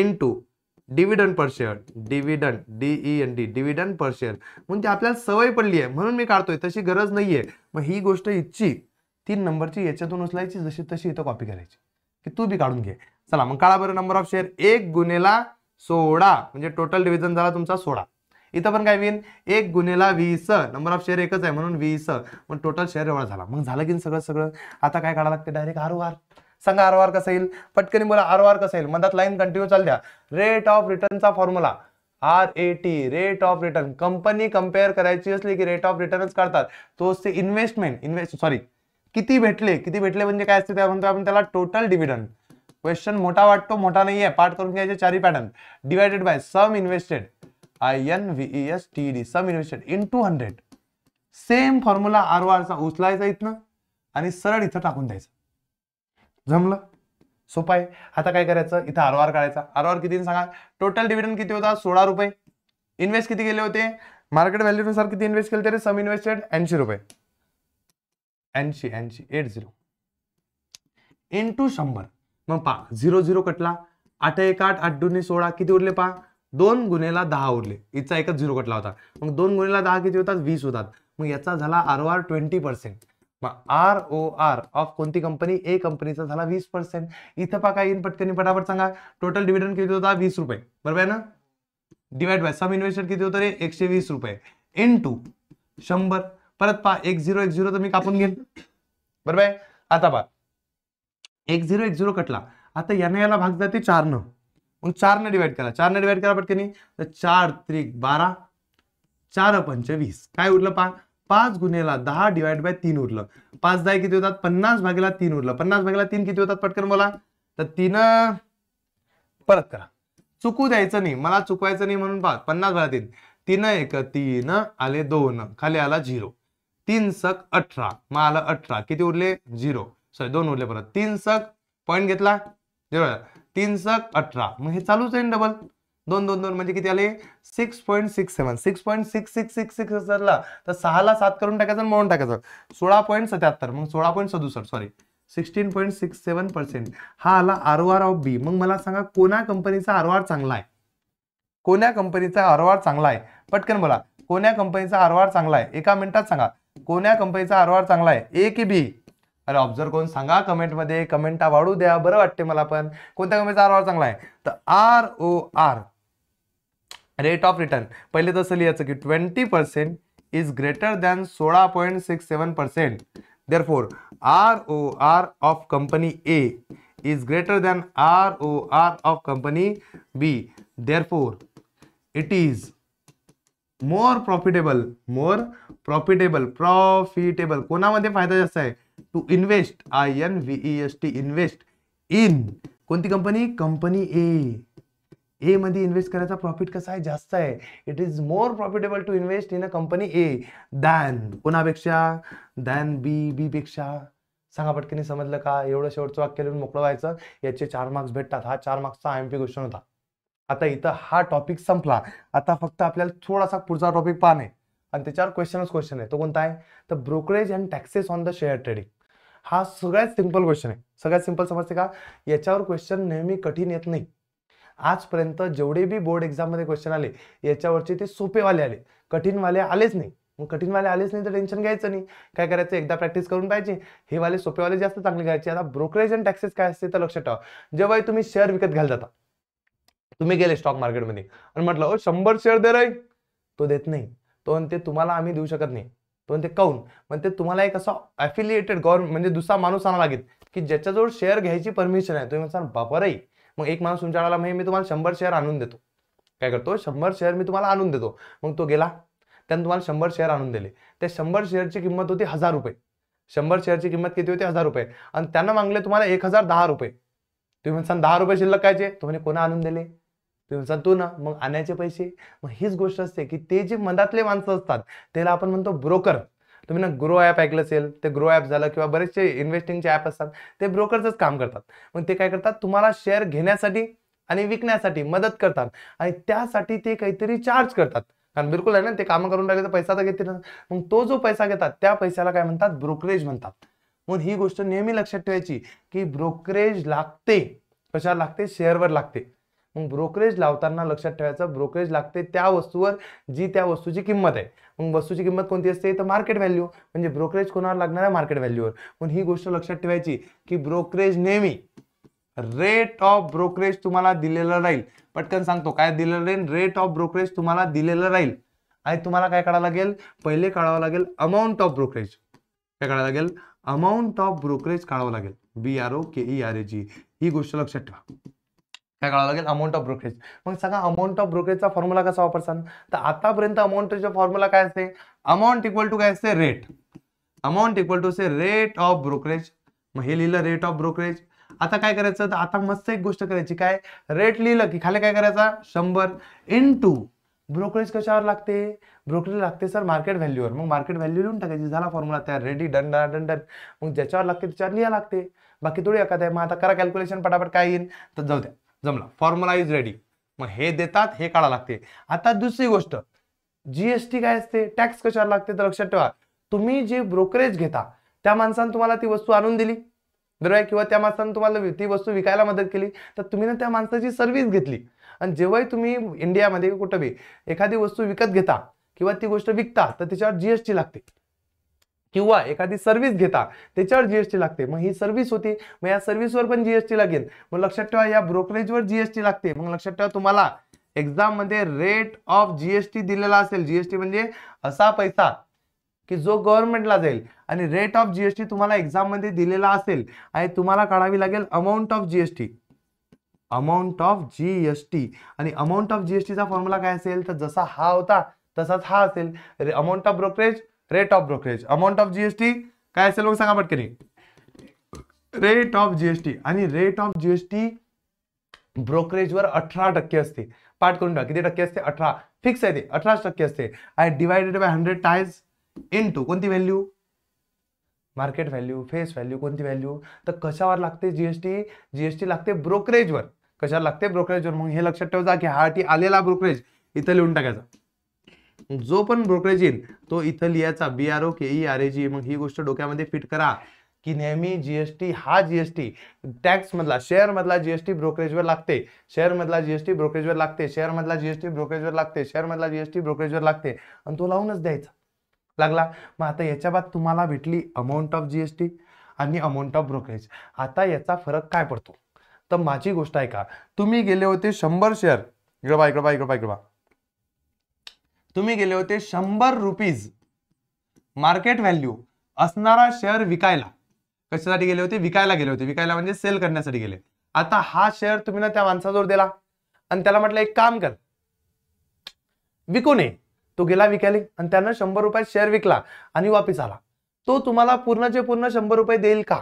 into dividend per share dividend D E N D dividend per share म्हणून आपल्याला सवय पडली आहे म्हणून मी काढतोय तशी गरज नाहीये मग ही गोष्ट इच्छी तीन नंबरची याच्यातून उचलायची जशी तशी इथं कॉपी करायची की तू बी काढून घे चला मग काळा बरं नंबर ऑफ शेअर एक गुन्हेला सोळा म्हणजे टोटल डिव्हिजन झाला तुमचा सोळा इथं पण काय होईल एक गुन्हेला वीस नंबर ऑफ शेअर एकच आहे म्हणून वीस मग टोटल शेअर एवढा झाला मग झालं की सगळं सगळं आता काय काढावं लागते डायरेक्ट आर आर सांगा आर वार आर येईल पटकन बोला आर वार आर कसा येईल मधात लाईन कंटिन्यू चाल द्या रेट ऑफ रिटर्नचा formula R A T rate of return company compare करायची असली की रेट ऑफ रिटर्नच काढतात तो असते इन्व्हेस्टमेंट इन्व्हेस्ट सॉरी किती भेटले किती भेटले म्हणजे काय असते त्या म्हणतो आपण त्याला टोटल डिव्हिडंड क्वेश्चन मोठा वाटतो मोठा नाहीये पाठ करून घ्यायचे चारी pattern divided by sum invested I N V S T D sum invested into hundred same formula R वारचा उचलायचा इथनं आणि सरळ इथं टाकून द्यायचं जमलं सोपाय आता काय करायचं इथं आरवार काढायचा आरवार किती सांगा टोटल डिव्हिडंड किती होता सोळा रुपये इन्व्हेस्ट किती केले होते मार्केट नुसार किती इन्व्हेस्ट केले तरी सम इन्व्हेस्टेड ऐंशी रुपये ऐंशी ऐंशी एट झिरो इन टू शंभर मग पहा झिरो झिरो कटला आठ एक आठ आठ दोन्ही सोळा किती उरले पहा दोन गुन्हेला दहा उरले इथचा एकच झिरो कटला होता मग दोन गुन्हेला दहा किती होतात वीस होतात मग याचा झाला R O R twenty percent मग आर ओ आर ऑफ कोणती कंपनी ए कंपनीचा झाला वीस पर्सेंट इथं पहा काय पटकन पटापट सांगा टोटल डिव्हिडंड किती होता वीस रुपये बरोबर आहे ना डिवाइड बाय सम इन्व्हेस्टर किती होतं रे एकशे वीस रुपये इन टू शंभर परत पहा एक झिरो एक झिरो तर मी कापून घेईन बरोबर आहे आता पहा एक झिरो एक झिरो कटला आता यानं याला भाग जाते चारनं मग चारनं डिवाइड करा चारनं डिवाईड करा नाही तर चार त्रिक बारा चार पंचवीस काय उरलं पा पाच गुन्हेला दहा डिवाइड बाय तीन उरलं पाच दहा किती होतात पन्नास भागेला तीन उरलं पन्नास भागेला तीन किती होतात पटकन मला तर तीन परत करा चुकू द्यायचं नाही मला चुकवायचं नाही म्हणून पाच पन्नास भागा तीन तीन एक तीन आले दोन खाली आला झिरो तीन सक अठरा मग आलं अठरा किती उरले झिरो सॉरी दोन उरले परत तीन सक पॉईंट घेतला तीन सक अठरा मग हे चालूच आहे डबल दोन दोन दोन म्हणजे किती आले six point six seven six point six six six six असला तर सहाला सात करून टाकायचं म्हणून टाकायचं सोळा पॉईंट सत्याहत्तर मग सोळा पॉईंट सदुसष्ट sorry sixteen point six seven percent हा आला R O R of B मग मला सांगा कोणा कंपनीचा आर ओ आर चांगला आहे कोण्या कंपनीचा आर ओ आर चांगला आहे पटकन बोला कोण्या कंपनीचा आर ओ आर चांगला आहे एका मिनिटात सांगा कोण्या कंपनीचा आर ओ आर चांगला आहे ए की बी अरे ऑब्झर्व करून सांगा कमेंटमध्ये कमेंटा वाढू द्या बरं वाटते मला पण कोणत्या कंपनीचा आर आर चांगला आहे तर R O R rate of return पहिले तसं लिहायचं की twenty percent is greater than सोळा point six seven percent therefore R O R of company A is greater than R O R of company B therefore it is more profitable more profitable profitable कोणामध्ये फायदा जास्त आहे to invest I N V S T invest in कोणती कंपनी कंपनी ए ए मध्ये इन्व्हेस्ट करायचा प्रॉफिट कसा आहे जास्त आहे it is more profitable to invest in a company A than कोणापेक्षा दॅन बी बी पेक्षा सांगा पटकन समजलं का एवढं शेवटचं वाक्य लिहून मोकळं व्हायचं याचे चार मार्क्स भेटतात हा चार मार्क्सचा आय एम पी क्वेश्चन होता आता इथं हा टॉपिक संपला आता फक्त आपल्याला थोडासा पुढचा टॉपिक पाहणे आणि त्याच्यावर क्वेश्चनच क्वेश्चन आहे तो कोणता आहे तर brokerage and taxes on the share trading हा सगळ्यात सिम्पल क्वेश्चन आहे सगळ्यात सिम्पल समजते का याच्यावर क्वेश्चन नेहमी कठीण येत नाही आजपर्यंत जेवढे बी बोर्ड एक्झाममध्ये क्वेश्चन आले याच्यावरचे ते सोपेवाले आले कठीणवाले आलेच नाही मग कठीणवाले आलेच नाही तर टेन्शन घ्यायचं नाही काय करायचं एकदा प्रॅक्टिस करून पाहिजे हे वाले सोपेवाले जास्त चांगले घ्यायचे आता ब्रोकरेज अँड टॅक्सेस काय असते तर लक्षात ठेवा जेव्हा तुम्ही शेअर विकत घ्यायला जाता तुम्ही गेले स्टॉक मार्केटमध्ये आणि म्हटलं हो शंभर शेअर दे रे तो देत नाही तो ते तुम्हाला आम्ही देऊ शकत नाही तो ते काऊन पण ते तुम्हाला एक असा अफिलिएटेड गव्हर्नमेंट म्हणजे दुसरा माणूस आणावा लागेल की ज्याच्याजवळ शेअर घ्यायची परमिशन आहे तुम्ही म्हणसाल बापराई मग एक माणूस तुमच्या आला मी तुम्हाला शंभर शेअर आणून देतो काय करतो शंभर शेअर मी तुम्हाला आणून देतो मग तो गेला त्यानं तुम्हाला शंभर शेअर आणून दिले त्या शंभर शेअरची किंमत होती हजार रुपये शंभर शेअरची किंमत किती होती हजार रुपये आणि त्यांना मागले तुम्हाला एक हजार दहा रुपये तुम्ही म्हणसान दहा रुपये शिल्लक कायचे तुम्ही कोणा आणून दिले तुम्ही सांगतो ना मग आणायचे पैसे मग हीच गोष्ट असते की ते जे मनातले माणसं असतात त्याला आपण म्हणतो ब्रोकर तुम्ही ना ग्रो ॲप ऐकलं असेल ते ग्रो ॲप झालं किंवा बरेचसे इन्व्हेस्टिंगचे ॲप असतात ते ब्रोकरचंच काम करतात मग ते काय करतात तुम्हाला शेअर घेण्यासाठी आणि विकण्यासाठी मदत करतात आणि त्यासाठी ते काहीतरी चार्ज करतात कारण बिलकुल आहे ना ते कामं करून राहिले तर पैसा तर घेतील मग तो जो पैसा घेतात त्या पैशाला काय म्हणतात ब्रोकरेज म्हणतात मग ही गोष्ट नेहमी लक्षात ठेवायची की ब्रोकरेज लागते कशाला लागते शेअरवर लागते मग ब्रोकरेज लावताना लक्षात ठेवायचं ब्रोकरेज लागते त्या वस्तूवर जी त्या वस्तूची किंमत आहे मग वस्तूची किंमत कोणती असते तर मार्केट व्हॅल्यू म्हणजे ब्रोकरेज कोणावर लागणार आहे मार्केट व्हॅल्यूवर पण ही गोष्ट लक्षात ठेवायची की ब्रोकरेज नेहमी रेट ऑफ ब्रोकरेज तुम्हाला दिलेलं राहील पटकन सांगतो काय दिलेलं राहील रेट ऑफ ब्रोकरेज तुम्हाला दिलेलं राहील आणि तुम्हाला काय काढावं लागेल पहिले काढावं लागेल अमाऊंट ऑफ ब्रोकरेज काय काढावं लागेल अमाऊंट ऑफ ब्रोकरेज काढावं लागेल B R O K E R A G ही गोष्ट लक्षात ठेवा काय करावं लागेल अमाऊंट ऑफ ब्रोकरेज मग सांगा अमाऊंट ऑफ ब्रोकरेजचा फॉर्म्युला कसा वापरसान तर आतापर्यंत अमाऊंटचा फॉर्म्युला काय असते अमाऊंट इक्वल टू काय असते rate amount equal to say rate of brokerage मग हे लिहिलं रेट ऑफ ब्रोकरेज आता काय करायचं तर आता मस्त एक गोष्ट करायची काय रेट लिहिलं की खाली काय करायचा शंभर इन टू ब्रोकरेज कशावर लागते ब्रोकरेज लागते सर मार्केट व्हॅल्यूवर मग मार्केट व्हॅल्यू लिहून टाकायची झाला फॉर्म्युला तयार रेडी डन डन मग ज्याच्यावर लागते त्याच्यावर लिहा लागते बाकी थोडी आहे मग आता करा कॅल्क्युलेशन पटापट काय येईल तर जाऊ द्या जमला फॉर्म्युला इज रेडी मग हे देतात हे काढावं लागते आता दुसरी गोष्ट जीएसटी काय असते टॅक्स कशावर लागते तर लक्षात ठेवा तुम्ही जे ब्रोकरेज घेता त्या माणसानं तुम्हाला ती वस्तू आणून दिली बरोबर किंवा त्या माणसानं तुम्हाला ती वस्तू विकायला मदत केली तर तुम्ही ना त्या माणसाची सर्व्हिस घेतली आणि जेव्हाही तुम्ही इंडियामध्ये कुठं बी एखादी वस्तू विकत घेता किंवा ती गोष्ट विकता तर त्याच्यावर जीएसटी लागते किंवा एखादी सर्व्हिस घेता त्याच्यावर जीएसटी लागते मग ही सर्व्हिस होती मग या सर्व्हिसवर पण जीएसटी लागेल मग लक्षात ठेवा या ब्रोकरेजवर जीएसटी लागते मग लक्षात ठेवा तुम्हाला एक्झाम मध्ये रेट ऑफ जीएसटी दिलेला असेल जीएसटी म्हणजे असा पैसा की जो गव्हर्नमेंटला जाईल आणि रेट ऑफ जीएसटी तुम्हाला एक्झाम मध्ये दिलेला असेल आणि तुम्हाला काढावी लागेल amount of GST amount of GST आणि अमाऊंट ऑफ जीएसटीचा फॉर्म्युला काय असेल तर जसा हा होता तसाच हा असेल amount of brokerage rate of brokerage amount of GST काय असेल मग सांगा पटकरी रेट ऑफ जीएसटी आणि रेट ऑफ जीएसटी ब्रोकरेजवर अठरा टक्के असते पाठ करून टाका किती टक्के असते अठरा फिक्स आहे ते अठराच टक्के असते I divided by hundred times into कोणती value market value face value कोणती व्हॅल्यू तर कशावर लागते जीएसटी जीएसटी लागते ब्रोकरेजवर कशावर लागते ब्रोकरेजवर मग हे लक्षात ठेवता की हा टी आलेला ब्रोकरेज इथं लिहून टाकायचा जो पण ब्रोकरेज येईल तो इथं लिहायचा B R O K E R A G मग ही गोष्ट डोक्यामध्ये फिट करा की नेहमी जीएसटी हा जीएसटी टॅक्स मधला शेअर मधला जीएसटी ब्रोकरेजवर लागते शेअर मधला जीएसटी ब्रोकरेजवर लागते शेअर मधला जीएसटी ब्रोकरेजवर लागते शेअर मधला जीएसटी ब्रोकरेजवर लागते आणि तो लावूनच द्यायचा लागला मग आता याच्या बाद तुम्हाला भेटली अमाऊंट ऑफ जीएसटी आणि अमाऊंट ऑफ ब्रोकरेज आता याचा फरक काय पडतो तर माझी गोष्ट आहे का तुम्ही गेले होते शंभर शेअर इकडं बा इकडं बा बा बा तुम्ही गेले होते शंभर रुपीज मार्केट व्हॅल्यू असणारा शेअर विकायला कशासाठी गेले होते विकायला गेले होते विकायला म्हणजे सेल करण्यासाठी गेले आता हा शेअर तुम्ही ना त्या माणसाजवळ दिला आणि त्याला म्हटलं एक काम कर विकू नये तो गेला विकायला आणि त्यानं शंभर रुपयात शेअर विकला आणि वापिस आला तो तुम्हाला पूर्णचे पूर्ण शंभर रुपये देईल का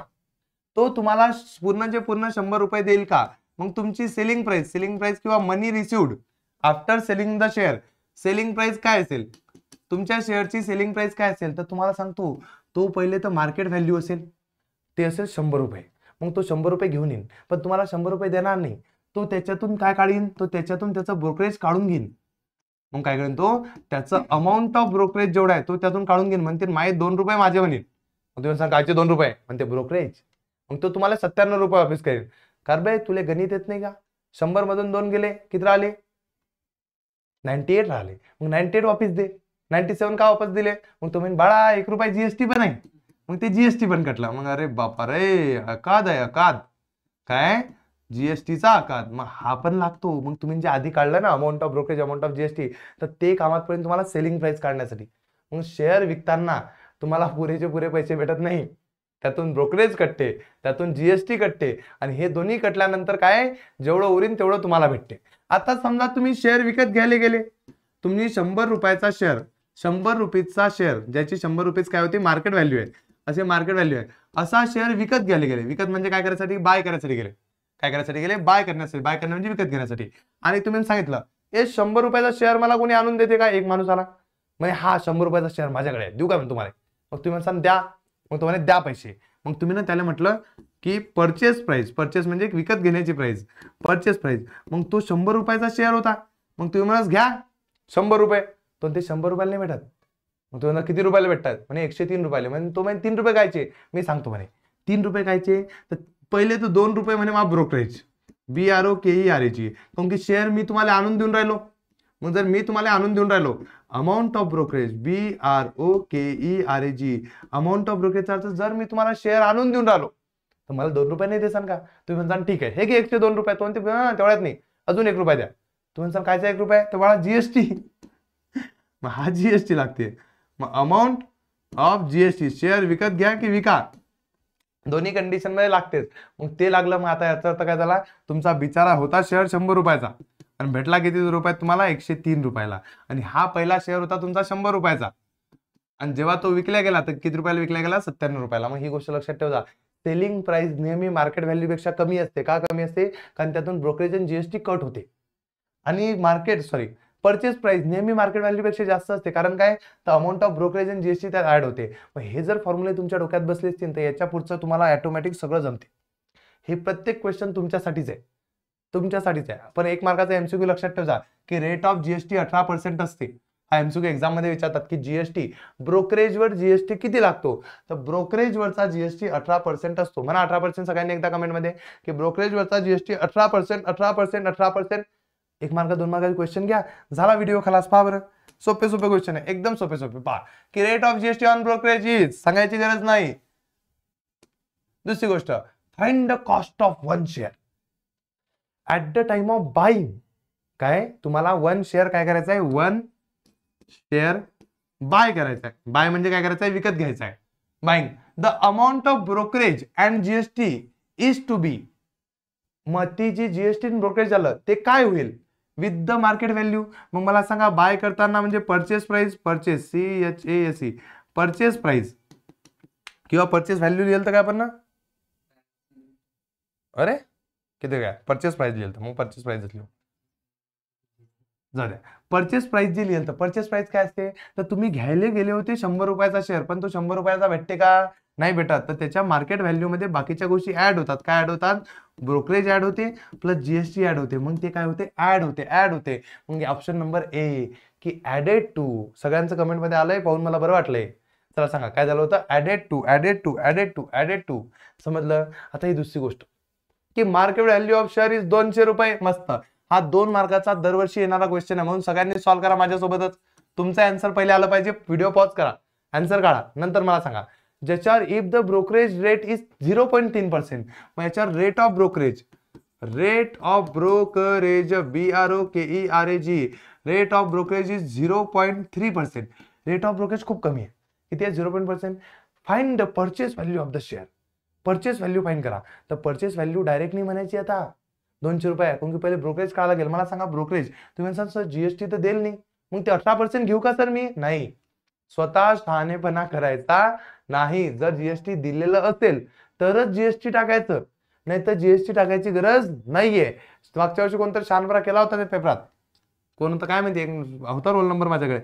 तो तुम्हाला पूर्णचे पूर्ण शंभर रुपये देईल का मग तुमची सेलिंग प्राइस सेलिंग प्राइस किंवा money received after selling the share selling price काय असेल तुमच्या शेअरची सेलिंग प्राइस काय असेल तर तुम्हाला सांगतो तो पहिले तर मार्केट व्हॅल्यू असेल ते असेल शंभर रुपये मग तो शंभर रुपये घेऊन येईन पण तुम्हाला शंभर रुपये देणार नाही तो त्याच्यातून काय काढीन तो त्याच्यातून त्याचं ब्रोकरेज काढून घेईन मग काय करेन तो त्याचं अमाऊंट ऑफ ब्रोकरेज जेवढा आहे तो त्यातून काढून घेईन म्हणते माझे दोन रुपये माझे म्हणेन मग तुम्ही सांगायचे दोन रुपये म्हणते ब्रोकरेज मग तो तुम्हाला सत्त्याण्णव रुपये ऑफिस करेन कारण बाई तुला गणित येत नाही का शंभर मधून दोन गेले किती आले नाईन्टी एट राहिले मग नाईन्टी एट वापिस दे नाईन्टी सेवन का वापस दिले मग तुम्ही बाळा एक रुपये जीएसटी पण आहे मग ते जीएसटी पण कटला मग अरे बापा रे अकाद आहे अकाद काय जीएसटीचा अकाद मग हा पण लागतो मग तुम्ही जे आधी काढलं ना amount of brokerage amount of GST तर ते कामात पर्यंत तुम्हाला सेलिंग प्राइस काढण्यासाठी मग शेअर विकताना तुम्हाला पुरेचे पुरे पैसे भेटत नाही त्यातून ब्रोकरेज कटते त्यातून जीएसटी कटते आणि हे दोन्ही कटल्यानंतर काय जेवढं उरीन तेवढं तुम्हाला भेटते आता समजा तुम्ही शेअर विकत घ्यायला गेले तुम्ही शंभर रुपयाचा शेअर शंभर रुपीजचा शेअर ज्याची शंभर रुपीज काय होती मार्केट व्हॅल्यू आहे असे मार्केट व्हॅल्यू आहे असा शेअर विकत घ्यायला गेले विकत म्हणजे काय करायसाठी बाय करायसाठी गेले काय करायसाठी गेले बाय करण्यासाठी बाय करणं म्हणजे विकत घेण्यासाठी आणि तुम्ही सांगितलं हे शंभर रुपयाचा शेअर मला कोणी आणून देते का एक माणूस आला म्हणजे हा शंभर रुपयाचा शेअर माझ्याकडे आहे देऊ का तुम्हाला मग तुम्ही सांग द्या मग तुम्हाला द्या पैसे मग तुम्ही ना त्याला म्हटलं की परचेस प्राईस परचेस म्हणजे विकत घेण्याची प्राइस परचेस प्राईस मग तो शंभर रुपयाचा शेअर होता मग तुम्ही म्हणास घ्या शंभर रुपये पण ते शंभर रुपयाला नाही भेटत मग तुम्हाला किती रुपयाला भेटतात म्हणे एकशे तीन रुपयाला म्हणजे तो म्हणजे तीन रुपये कायचे मी सांगतो म्हणे तीन रुपये कायचे तर पहिले तर दोन रुपये म्हणे मा brokerage B R O K E R एची कारण की शेअर मी तुम्हाला आणून देऊन राहिलो मग जर मी तुम्हाला आणून देऊन राहिलो amount of brokerage B R O K E R A G amount of ब्रोकरेजचा अर्थ जर मी तुम्हाला शेअर आणून देऊन राहिलो तर मला दोन रुपये नाही देसान का तुम्ही म्हणताना ठीक आहे हे की एकशे दोन रुपये दोन तेवढ्यात नाही अजून एक रुपये द्या तुम्ही म्हणता कायचा एक रुपये तर बाळा जीएसटी [LAUGHS] मग हा जीएसटी लागते मग अमाऊंट ऑफ जीएसटी शेअर विकत घ्या की विका दोन्ही कंडिशन मध्ये लागतेच मग ते लागलं मग आता याचा अर्थ काय झाला तुमचा बिचारा होता शेअर शंभर रुपयाचा आणि भेटला किती रुपयात तुम्हाला एकशे तीन रुपयाला आणि हा पहिला शेअर होता तुमचा शंभर रुपयाचा आणि जेव्हा तो विकला गेला तर किती रुपयाला विकला गेला सत्त्याण्णव रुपयाला मग ही गोष्ट लक्षात ठेवा सेलिंग प्राइस नेहमी मार्केट व्हॅल्यूपेक्षा कमी असते का कमी असते कारण त्यातून ब्रोकरेज आणि जीएसटी कट होते आणि मार्केट सॉरी परचेस प्राइस नेहमी मार्केट व्हॅल्यूपेक्षा जास्त असते कारण काय तर अमाऊंट ऑफ ब्रोकरेज आणि जीएसटी त्यात ऍड होते मग हे जर फॉर्म्युले तुमच्या डोक्यात बसले असतील तर याच्या पुढचं तुम्हाला ऑटोमॅटिक सगळं जमते हे प्रत्येक क्वेश्चन तुमच्यासाठीच आहे तुमच्यासाठीच आहे पण एक मार्काचा एमसीक्यू लक्षात ठेवा की रेट ऑफ जीएसटी अठरा पर्सेंट असते हा एमसीक्यू एक्झाम मध्ये विचारतात की जीएसटी ब्रोकरेजवर जीएसटी किती लागतो तर ब्रोकरेजवरचा जीएसटी अठरा पर्सेंट असतो म्हणा अठरा पर्सेंट सगळ्यांनी एकदा कमेंटमध्ये की ब्रोकरेज वरचा जीएसटी अठरा पर्सेंट अठरा पर्सेंट अठरा पर्सेंट एक मार्ग दोन मार्गाचे क्वेश्चन घ्या झाला व्हिडिओ खालास पहा बरं सोपे सोपे क्वेश्चन आहे एकदम सोपे सोपे पहा की rate of GST on brokerage is सांगायची गरज नाही दुसरी गोष्ट find the cost of one share at the time of buying काय तुम्हाला वन शेअर काय करायचं आहे वन शेअर बाय करायचा आहे बाय म्हणजे काय करायचं आहे विकत घ्यायचा आहे buying the amount of brokerage and GST is to be मग जी जीएसटी ब्रोकरेज झालं ते काय होईल विथ द मार्केट व्हॅल्यू मग मला सांगा बाय करताना म्हणजे purchase price purchase C H A S C purchase price किंवा परचेस व्हॅल्यू लिहिलं तर काय आपण अरे किती काय परचेस प्राईस लिहिलं तर मग परचेस प्राईस लिहू जाऊ परचेस प्राईस जी लिहिलं तर परचेस प्राईस काय असते तर तुम्ही घ्यायला गेले होते शंभर रुपयाचा शेअर पण तो शंभर रुपयाचा भेटते का नाही भेटत तर त्याच्या मार्केट व्हॅल्यूमध्ये बाकीच्या गोष्टी ऍड होतात काय ऍड होतात ब्रोकरेज ऍड होते प्लस जीएसटी ऍड होते मग ते काय होते ऍड होते ऍड होते मग ऑप्शन नंबर ए की ऍडेड टू सगळ्यांचं कमेंटमध्ये आलंय पाहून मला बरं वाटलंय चला सांगा काय झालं होतं added to added to added to added to समजलं आता ही दुसरी गोष्ट की market value of share is दोनशे रुपये मस्त हा दोन मार्काचा दरवर्षी येणारा क्वेश्चन आहे म्हणून सगळ्यांनी सॉल्व्ह करा माझ्यासोबतच तुमचा आन्सर पहिले आला पाहिजे व्हिडिओ पॉज करा आन्सर काढा नंतर मला सांगा ज्याच्यावर if the brokerage rate is zero point तीन पर्सेंट मग याच्यावर rate of brokerage rate of brokerage B R O K E R A G rate of brokerage is zero point three percent rate of brokerage खूप कमी आहे किती आहे zero point percent find the purchase value of the share purchase value find करा तर परचेस व्हॅल्यू डायरेक्टली म्हणायची आता दोनशे रुपये कारण की पहिले ब्रोकरेज काय लागेल मला सांगा ब्रोकरेज तुम्ही सांग सर जीएसटी तर देईल नाही मग ते अठरा पर्सेंट घेऊ का सर मी नाही स्वतः शहाणेपणा करायचा नाही जर जीएसटी दिलेलं असेल तरच जीएसटी टाकायचं नाही तर जीएसटी टाकायची गरज नाहीये मागच्या वर्षी कोणतरी शहाणपणा केला होता त्या पेपरात कोण काय माहिती होता रोल नंबर माझ्याकडे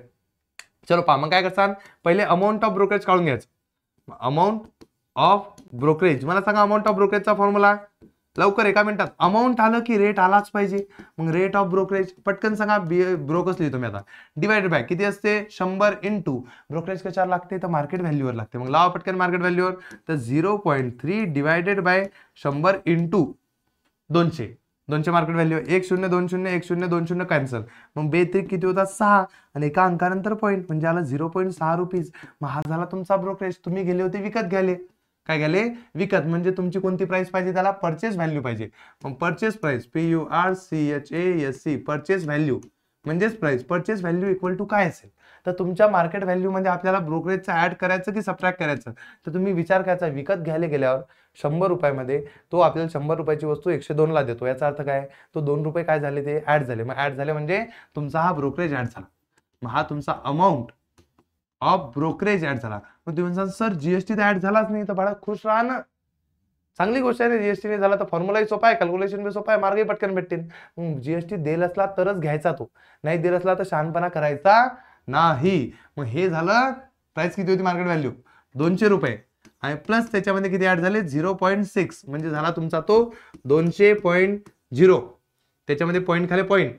चलो पा मग काय करसान पहिले अमाऊंट ऑफ ब्रोकरेज काढून घ्यायचं अमाऊंट ऑफ ब्रोकरेज मला सांगा अमाऊंट ऑफ ब्रोकरेजचा फॉर्म्युला लवकर एका मिनिटात अमाऊंट आलं की रेट आलाच पाहिजे मग रेट ऑफ ब्रोकरेज पटकन सांगा बी ब्रोकर्स लिहितो मी आता डिवाइडेड बाय किती असते शंभर इन टू ब्रोकरेज कशावर लागते तर मार्केट व्हॅल्यूवर लागते मग लावा पटकन मार्केट व्हॅल्यूवर तर zero point three divided by शंभर इन टू दोनशे दोनशे मार्केट व्हॅल्यू एक शून्य दोन शून्य एक शून्य दोन शून्य कॅन्सल मग बेत्रिक किती होता सहा आणि एका अंकानंतर पॉईंट म्हणजे आला झिरो पॉईंट सहा रुपीज मग हा झाला तुमचा ब्रोकरेज तुम्ही गेले होते विकत घ्याले काय गेले विकत म्हणजे तुमची कोणती प्राइस पाहिजे त्याला परचेस व्हॅल्यू पाहिजे मग purchase price P U R C H A S C purchase value म्हणजेच price purchase value equal to काय असेल तर तुमच्या मार्केट व्हॅल्यूमध्ये आपल्याला ब्रोकरेजचा ॲड करायचं की सबट्रॅक्ट करायचं तर तुम्ही विचार करायचा विकत घ्यायला गेल्यावर शंभर रुपयामध्ये तो आपल्याला शंभर रुपयाची वस्तू एकशे दोनला देतो याचा अर्थ काय तो दोन रुपये काय झाले ते ॲड झाले मग ॲड झाले म्हणजे तुमचा हा ब्रोकरेज ॲड झाला मग हा तुमचा अमाऊंट ऑफ ब्रोकरेज ऍड झाला मग तुम्ही म्हणसान सर जीएसटी तर ऍड झालाच नाही तर बाळा खुश राहा ना चांगली गोष्ट आहे ना जीएसटी नाही झाला तर फॉर्म्युलाही सोपा आहे कॅल्क्युलेशन बी सोपा आहे मार्गही पटकन भेटतील जीएसटी देल असला तरच घ्यायचा तो नाही देल असला तर शहाणपणा करायचा नाही मग हे झालं प्राइस किती होती मार्केट व्हॅल्यू दोनशे रुपये आणि प्लस त्याच्यामध्ये किती ऍड झाले झिरो पॉईंट सिक्स म्हणजे झाला तुमचा तो दोनशे पॉईंट झिरो त्याच्यामध्ये पॉईंट खाली पॉईंट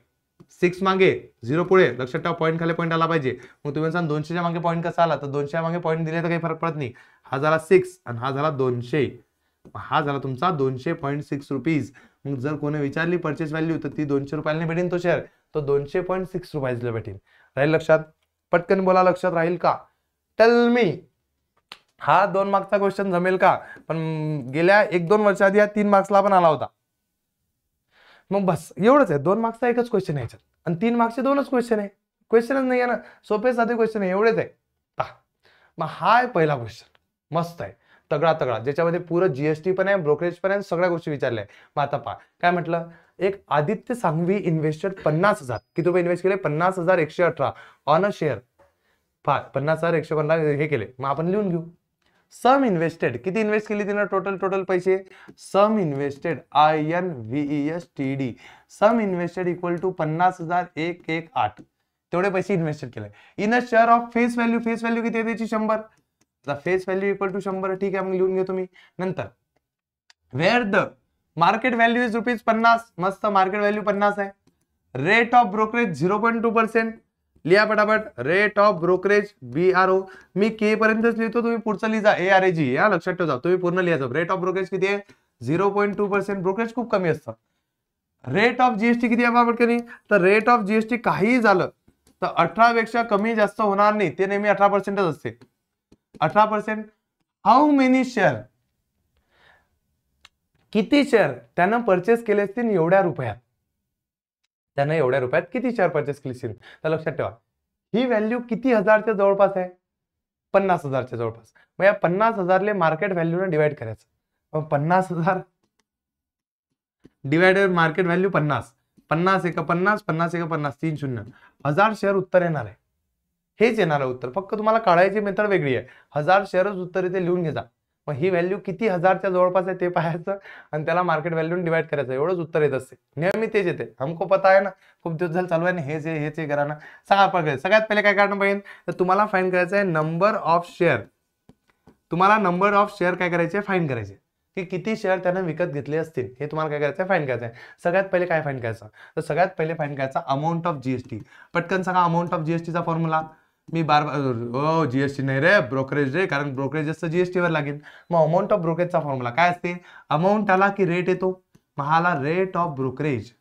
सिक्स मागे झिरो पुढे लक्षात ठेवा पॉईंट खाली पॉईंट आला पाहिजे मग तुम्ही सांग दोनशेच्या मागे पॉईंट कसा आला तर दोनशे मागे पॉईंट दिले तर काही फरक पडत नाही हा झाला सिक्स आणि हा झाला दोनशे हा झाला तुमचा दोनशे पॉईंट सिक्स रुपीज मग जर कोणी विचारली परचेस व्हॅल्यू तर ती दोनशे रुपयाला भेटेन तो शेअर तो दोनशे पॉईंट सिक्स रुपयाला भेटेल राहील लक्षात पटकन बोला लक्षात राहील का टेल मी हा दोन मार्क्सचा क्वेश्चन जमेल का पण गेल्या एक दोन वर्षाआधी हा तीन मार्क्सला पण आला होता मग बस एवढंच आहे दोन मार्क्सचा एकच क्वेश्चन आहे याच्यात आणि तीन मार्क्सचे दोनच क्वेश्चन आहे क्वेश्चनच नाही आहे ना सोपे साधे क्वेश्चन आहे एवढेच आहे पहा मग हा आहे पहिला क्वेश्चन मस्त आहे तगडा तगडा ज्याच्यामध्ये पुरं जीएसटी पण आहे ब्रोकरेज पण आहे सगळ्या गोष्टी विचारल्या आहे मग आता पहा काय म्हटलं एक आदित्य सांगवी इन्व्हेस्टेड पन्नास हजार किती रुपये इन्व्हेस्ट केले पन्नास हजार एकशे अठरा ऑन अ शेअर पहा पन्नास हजार एकशे पन्नास हे केले मग आपण लिहून घेऊ सम इन्व्हेस्टेड किती इन्व्हेस्ट केली तिनं टोटल टोटल पैसे sum invested I N V S T D sum invested equal to पन्नास हजार एक एक आठ तेवढे पैसे इन्व्हेस्टेड केले in a share of face value face value किती आहे त्याची शंभर फेस व्हॅल्यू इक्वल टू शंभर ठीक आहे मग लिहून घेतो मी नंतर where the market value is rupees पन्नास मस्त मार्केट व्हॅल्यू पन्नास आहे rate of brokerage zero point two percent लिहा पटापट rate of brokerage B R O मी के पर्यंतच लिहितो तुम्ही पुढचं लिहिजा ए आर ए जी या लक्षात ठेवा तुम्ही पूर्ण लिहायचं रेट ऑफ ब्रोकरेज किती आहे zero point two percent brokerage खूप कमी असतं रेट ऑफ जीएसटी किती आहे तर रेट ऑफ जीएसटी काहीही झालं तर अठरा पेक्षा कमी जास्त होणार नाही ते नेहमी अठरा पर्सेंटच असते अठरा पर्सेंट हाऊ मेनी शेअर किती शेअर त्यानं परचेस केले असतील एवढ्या रुपयात त्यांना एवढ्या रुपयात किती शेअर परचेस केली तर लक्षात ठेवा ही व्हॅल्यू किती हजारच्या जवळपास आहे पन्नास हजारच्या जवळपास मग या पन्नास हजारले मार्केट व्हॅल्यू ने डिवाइड करायचं मग पन्नास हजार डिवायडेड मार्केट व्हॅल्यू पन्नास पन्नास एका पन्नास पन्नास एका पन्नास तीन शून्य हजार शेअर उत्तर येणार आहे हेच येणार आहे उत्तर फक्त तुम्हाला काढायची मेथड वेगळी आहे हजार शेअरच उत्तर इथे लिहून घेता मग ही व्हॅल्यू किती हजारच्या जवळपास आहे ते पाहायचं आणि त्याला मार्केट व्हॅल्यून डिवाईड करायचं एवढंच उत्तर येत असते नेहमी तेच येते हमको पता आहे ना खूप दिवस झालं चालू आहे ना हेच हेच हे करा ना सगळा पकडे सगळ्यात पहिले काय करणं पाहिजे तर तुम्हाला फाईन करायचं आहे नंबर ऑफ शेअर तुम्हाला नंबर ऑफ शेअर काय करायचे फाईन करायचे की किती शेअर त्यानं विकत घेतले असतील हे तुम्हाला काय करायचं आहे फाईन करायचं आहे सगळ्यात पहिले काय फाईन करायचं तर सगळ्यात पहिले फाईन करायचा अमाऊंट ऑफ जीएसटी पटकन सांगा अमाऊंट ऑफ जीएसटीचा फॉर्म्युला मी बार बार जी नाही रे ब्रोकरेज रे कारण ब्रोकरेज असतं एस वर लागेल मग अमाऊंट ऑफ ब्रोकरेजचा फॉर्म्युला काय असते अमाऊंट आला की रेट येतो महाला रेट ऑफ ब्रोकरेज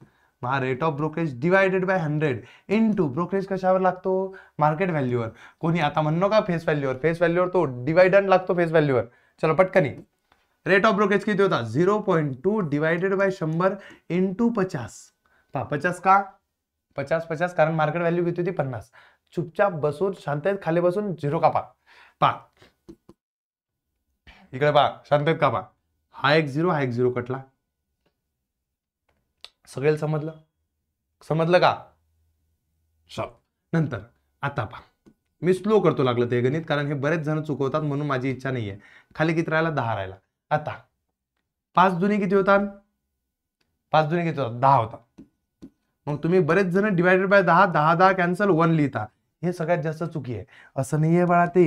महा rate of brokerage divided by hundred into brokerage कशावर लागतो मार्केट व्हॅल्यूवर कोणी आता म्हणणं का फेस व्हॅल्यूवर फेस व्हॅल्यूवर तो डिवायडंट लागतो फेस व्हॅल्यूवर चलो पटकनी रेट ऑफ ब्रोकरेज किती होता zero point two divided by शंभर इन टू पचास पचास का पचास पचास कारण मार्केट व्हॅल्यू किती होती पन्नास चुपचाप बसून आहेत खाली बसून झिरो कापा पा इकडे पा आहेत कापा हा एक झिरो हा एक झिरो कटला सगळे समजलं समजलं का शॉप नंतर आता पा मी स्लो करतो लागलं ते गणित कारण हे बरेच जण चुकवतात म्हणून माझी इच्छा नाही आहे खाली किती राहिला दहा राहिला आता पाच जुनी किती होतात पाच जुनी किती होतात दहा होता मग तुम्ही बरेच जण डिवायडेड बाय दहा दहा दहा कॅन्सल वन लिहिता हे सगळ्यात जास्त चुकी आहे असं नाही आहे बाळा ते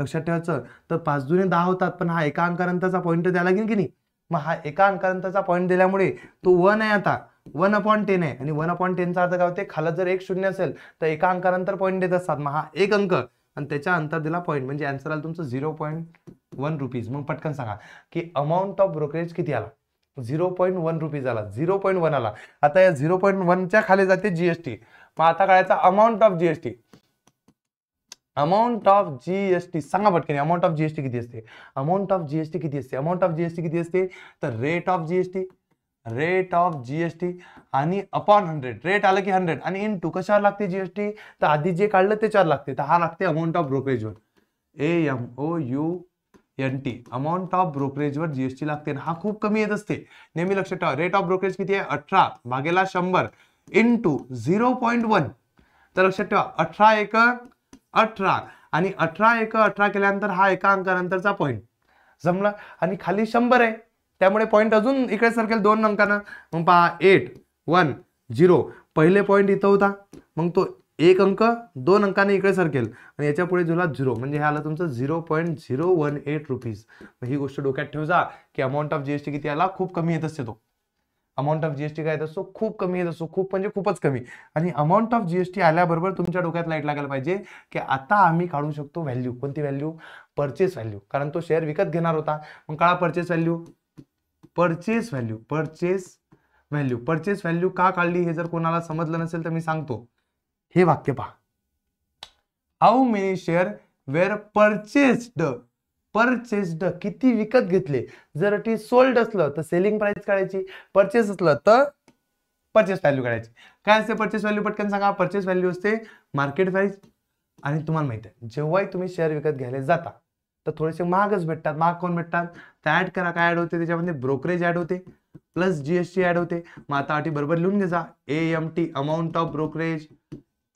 लक्षात ठेवायचं तर पाच जुने दहा होतात पण हा एका अंकानंतरचा पॉईंट द्यायला लागेल की नाही मग हा एका अंकानंतरचा पॉईंट दिल्यामुळे तो वन आहे आता वन अपॉन टेन आहे आणि वन अपॉन टेनचा अर्थ काय होते खाला जर एक शून्य असेल तर एका अंकानंतर पॉईंट देत असतात मग हा एक अंक आणि त्याच्या अंतर दिला पॉईंट म्हणजे आन्सर आला तुमचं झिरो पॉईंट वन रुपीज मग पटकन सांगा की अमाऊंट ऑफ ब्रोकरेज किती आला झिरो पॉईंट वन रुपीज आला झिरो पॉईंट वन आला आता या झिरो पॉईंट वनच्या खाली जाते जीएसटी मग आता काढायचा amount of GST amount of GST सांगा पटकन अमाऊंट ऑफ जीएसटी किती असते अमाऊंट ऑफ जीएसटी किती असते अमाऊंट ऑफ जीएसटी किती असते तर rate of GST rate of GST आणि अपॉन हंड्रेड रेट आलं की हंड्रेड आणि इन टू कशावर लागते जीएसटी तर आधी जे काढलं त्याच्यावर लागते तर हा लागते अमाऊंट ऑफ ब्रोकरेजवर A M O U N T amount of ब्रोकरेजवर जीएसटी लागते हा खूप कमी येत असते नेहमी लक्षात ठेवा रेट ऑफ ब्रोकरेज किती आहे अठरा भागेला शंभर into zero point one तर लक्षात ठेवा अठरा एक अठरा आणि अठरा एक अठरा केल्यानंतर हा एका अंकानंतरचा पॉईंट जमला आणि खाली शंभर आहे त्यामुळे पॉईंट अजून इकडे सरकेल दोन अंकांना मग पहा एट वन झिरो पहिले पॉईंट इथं होता मग तो एक अंक दोन अंकाने इकडे सरकेल आणि याच्या पुढे जुला झिरो म्हणजे हे आलं तुमचं zero point zero one eight rupees ही गोष्ट डोक्यात ठेव की अमाऊंट ऑफ जीएसटी किती आला खूप कमी येत असते तो अमाऊंट ऑफ जीएसटी काय येत असतो खूप कमी येत असतो खूप म्हणजे खूपच कमी आणि अमाऊंट ऑफ जीएसटी आल्याबरोबर तुमच्या डोक्यात लाईट लागायला पाहिजे की आता आम्ही काढू शकतो व्हॅल्यू कोणती व्हॅल्यू परचेस व्हॅल्यू कारण तो शेअर विकत घेणार होता मग काळा purchase value purchase value purchase value purchase value का काढली हे जर कोणाला समजलं नसेल तर मी सांगतो हे वाक्य पहा how many share were purchased purchased किती विकत घेतले जर ती सोल्ड असलं तर सेलिंग प्राइस काढायची परचेस असलं तर परचेस व्हॅल्यू काढायची काय असते परचेस व्हॅल्यू पटकन सांगा परचेस व्हॅल्यू असते मार्केट प्राइस आणि तुम्हाला माहिती आहे जेव्हाही तुम्ही शेअर विकत घ्यायला जाता तर थोडेसे महागच भेटतात महाग कोण भेटतात तर ऍड करा काय ऍड होते त्याच्यामध्ये ब्रोकरेज ऍड होते प्लस जीएसटी ऍड होते मग आता अटी बरोबर लिहून घ्या A M T amount of brokerage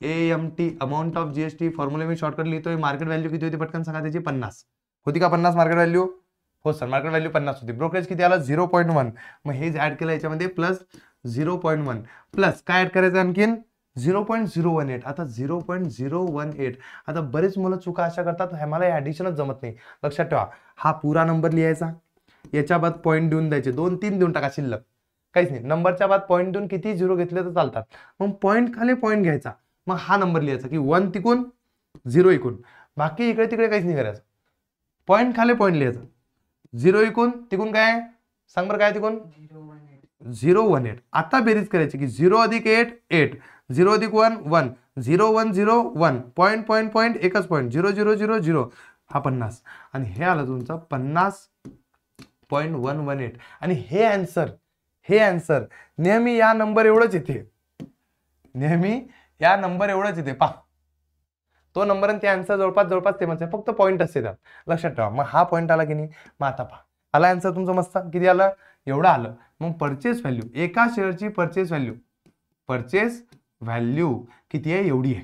A M T amount of GST formula मी शॉर्टकट लिहितोय मार्केट व्हॅल्यू किती होती पटकन सांगा त्याची पन्नास होती का पन्नास मार्केट व्हॅल्यू हो सर मार्केट व्हॅल्यू पन्नास होती ब्रोकरेज किती आला झिरो पॉईंट वन मग हे ॲड केलं याच्यामध्ये plus zero point one plus काय ॲड करायचं आणखीन zero point zero one eight आता zero point zero one eight आता बरेच मुलं चुका अशा करतात मला हे ॲडिशनच जमत नाही लक्षात ठेवा हा पुरा नंबर लिहायचा याच्या बाद पॉईंट देऊन द्यायचे दोन तीन देऊन टाका शिल्लक काहीच नाही नंबरच्या बाद पॉईंट देऊन किती झिरो घेतले तर चालतात मग पॉईंट खाली पॉईंट घ्यायचा मग हा नंबर लिहायचा की वन तिकून झिरो एकूण बाकी इकडे तिकडे काहीच नाही करायचं पॉईंट खाली पॉईंट लिहायचं झिरो एकूण तिकून काय सांग बरं काय तिकून झिरो वन एट आता बेरीज करायची की झिरो अधिक एट एट झिरो अधिक one one zero one zero one point point point एकच point zero zero zero zero हा पन्नास आणि हे आलं तुमचं पन्नास पॉईंट वन वन एट आणि हे अँसर हे अँसर नेहमी या नंबर एवढंच येते नेहमी या नंबर एवढंच येते पहा तो नंबर आणि ते आन्सर जवळपास जवळपास ते म्हणजे फक्त पॉईंट असते त्यात लक्षात ठेवा मग हा पॉईंट आला की नाही मग आता पहा आला आन्सर तुमचं मस्त किती आलं एवढं आलं मग परचेस व्हॅल्यू एका शेअरची परचेस व्हॅल्यू परचेस व्हॅल्यू किती आहे एवढी आहे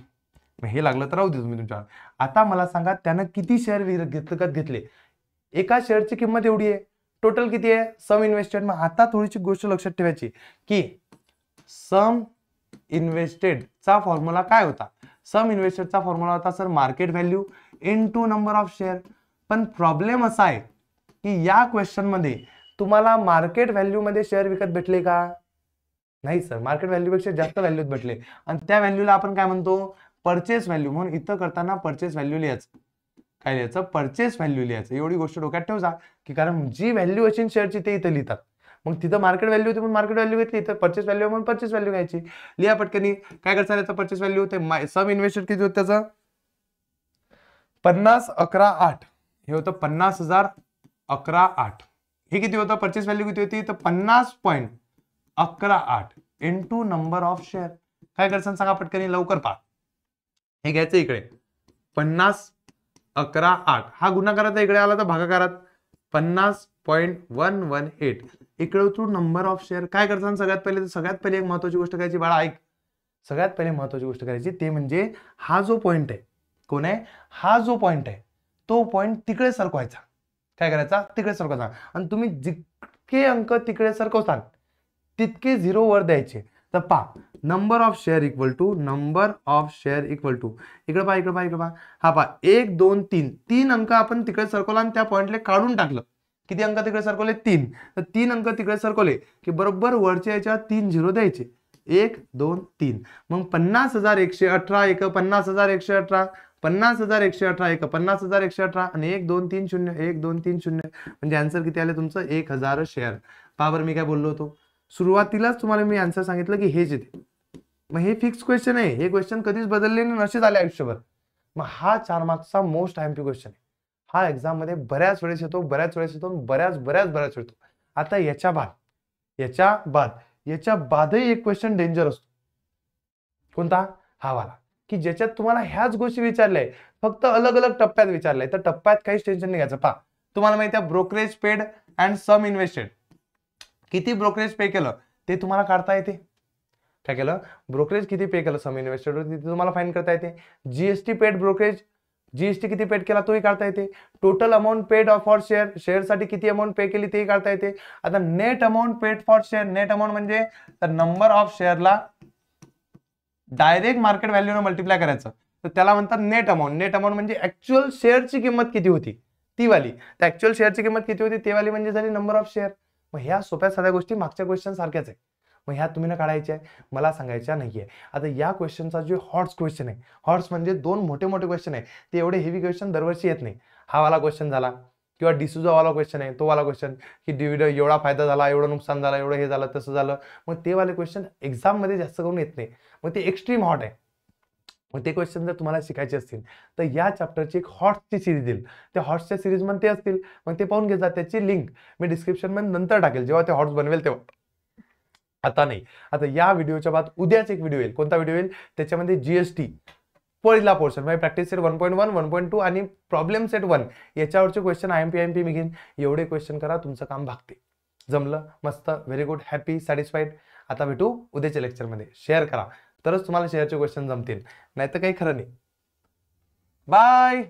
मग हे लागलं तर राहू दे तुम्ही तुमच्या आता मला सांगा त्यानं किती शेअर विकत घेतले एका शेअरची किंमत एवढी आहे टोटल किती आहे सम इन्व्हेस्टेड मग आता थोडीशी गोष्ट लक्षात ठेवायची की सम इन्व्हेस्टेडचा फॉर्म्युला काय होता सम इन्व्हेस्टरचा फॉर्म्युला होता sir market value into number of share पण प्रॉब्लेम असा आहे की या क्वेश्चनमध्ये तुम्हाला मार्केट व्हॅल्यूमध्ये शेअर विकत भेटले का नाही सर मार्केट व्हॅल्यूपेक्षा जास्त व्हॅल्यूत भेटले आणि त्या व्हॅल्यूला आपण काय म्हणतो परचेस व्हॅल्यू म्हणून इथं करताना परचेस व्हॅल्यू लिहायचं काय लिहायचं परचेस व्हॅल्यू लिहायचं एवढी गोष्ट डोक्यात ठेवजा की कारण जी व्हॅल्यू असेल शेअरची ते इथं लिहितात मग तिथं मार्केट व्हॅल्यू होती म्हणून मार्केट व्हॅल्यू घेतली तर पर्चेस व्हॅल्यू म्हणून पर्चेस व्हॅल्यू घ्यायची लिया पटकनी काय करणार याचा पर्चेस व्हॅल्यू होते सम इन्व्हेस्टर किती होतं त्याचं पन्नास अकरा आठ हे होतं पन्नास हजार अकरा आठ हे किती होतं पर्चेस व्हॅल्यू किती होती तर पन्नास पॉईंट अकरा आठ into number of share काय करसन सांगा पटकनी लवकर पा हे घ्यायचं इकडे पन्नास अकरा आठ हा गुन्हा करायचा इकडे आला तर भागाकारात पन्नास पॉईंट वन वन एट इकडे तू नंबर ऑफ शेअर काय करताना सगळ्यात पहिले तर सगळ्यात पहिले एक महत्वाची गोष्ट करायची बाळा ऐक सगळ्यात पहिले महत्वाची गोष्ट करायची ते म्हणजे हा जो पॉईंट आहे कोण आहे हा जो पॉईंट आहे तो पॉईंट तिकडे सरकवायचा काय करायचा तिकडे सरकवायचा आणि तुम्ही जितके अंक तिकडे सरकवताल तितके झिरो वर द्यायचे तर पा number of share equal to number of share equal to इकडे पहा इकडे पहा इकडे पा हा पहा एक दोन तीन तीन अंक आपण तिकडे सरकवला आणि त्या पॉईंटला काढून टाकलं किती अंक तिकडे सरकवले तीन तर तीन अंक तिकडे सरकवले की बरोबर वरच्या याच्यावर तीन झिरो द्यायचे एक दोन तीन मग पन्नास हजार एकशे अठरा एक पन्नास हजार एकशे अठरा पन्नास हजार एकशे अठरा एक पन्नास हजार एकशे अठरा आणि एक दोन तीन शून्य एक दोन तीन शून्य म्हणजे आन्सर किती आले तुमचं एक हजार शेअर पावर मी काय बोललो होतो सुरुवातीलाच तुम्हाला मी आन्सर सांगितलं की हेच येते मग हे फिक्स क्वेश्चन आहे हे क्वेश्चन कधीच बदलले नाही नसेच आले आयुष्यभर मग हा चार मार्क्सचा मोस्ट हॅम्पी क्वेश्चन आहे हा एक्झाम मध्ये बऱ्याच वेळेस येतो बऱ्याच वेळेस येतो बऱ्याच बऱ्याच बऱ्याच येतो आता याच्या बाद याच्या बाद याच्या बादही एक क्वेश्चन डेंजर असतो कोणता हा वाला की ज्याच्यात तुम्हाला ह्याच गोष्टी विचारल्या फक्त अलग अलग टप्प्यात विचारलंय तर टप्प्यात काहीच टेन्शन नाही घ्यायचं पहा तुम्हाला माहिती आहे brokerage paid and sum invested किती ब्रोकरेज पे केलं ते तुम्हाला काढता येते काय केलं ब्रोकरेज किती पे केलं सम इन्व्हेस्टेड तुम्हाला फाईन करता येते जीएसटी पेड ब्रोकरेज जीएसटी किती पेड केला तोही काढता येते total amount paid for share शेअरसाठी किती अमाऊंट पे केली तेही काढता येते आता net amount paid for share net amount म्हणजे तर नंबर ऑफ शेअरला डायरेक्ट मार्केट व्हॅल्यू मल्टिप्लाय करायचं तर त्याला म्हणतात नेट अमाऊंट नेट अमाऊंट म्हणजे ऍक्च्युअल शेअरची किंमत किती होती ती वाली तर ऍक्च्युअल शेअरची किंमत किती होती ती वाली म्हणजे झाली नंबर ऑफ शेअर मग ह्या सोप्या साध्या गोष्टी मागच्या क्वेश्चन सारख्याच आहे मग ह्या तुम्ही ना काढायच्या आहे मला सांगायच्या नाही आहे आता या क्वेश्चनचा जो हॉट्स क्वेश्चन आहे हॉट्स म्हणजे दोन मोठे मोठे क्वेश्चन आहे ते एवढे हेवी क्वेश्चन दरवर्षी येत नाही हा वाला क्वेश्चन झाला किंवा डिसुजावाला क्वेश्चन आहे तो वाला क्वेश्चन की डिव्हिड एवढा फायदा झाला एवढं नुकसान झालं एवढं हे झालं तसं झालं मग ते वाले क्वेश्चन एक्झाममध्ये जास्त करून येत नाही मग ते एक्स्ट्रीम हॉट आहे मग ते क्वेश्चन जर तुम्हाला शिकायचे असतील तर या चॅप्टरची एक हॉट्सची सिरीज येईल त्या हॉट्सच्या सिरीजमध्ये ते असतील मग ते पाहून घेतात त्याची लिंक मी डिस्क्रिप्शनमध्ये नंतर टाकेल जेव्हा ते हॉट्स बनवेल तेव्हा आता नाही आता या व्हिडिओच्या बाद उद्याच एक व्हिडिओ येईल कोणता व्हिडिओ येईल त्याच्यामध्ये जीएसटी पहिला पोर्शन म्हणजे practice set one point one one point two आणि प्रॉब्लेम सेट वन याच्यावरचे question I M P I M P मी घेईन एवढे क्वेश्चन करा तुमचं काम भागते जमलं मस्त व्हेरी गुड हॅपी सॅटिस्फाईड आता भेटू उद्याच्या लेक्चरमध्ये शेअर करा तरच तुम्हाला शेअरचे क्वेश्चन जमतील नाही तर काही खरं नाही बाय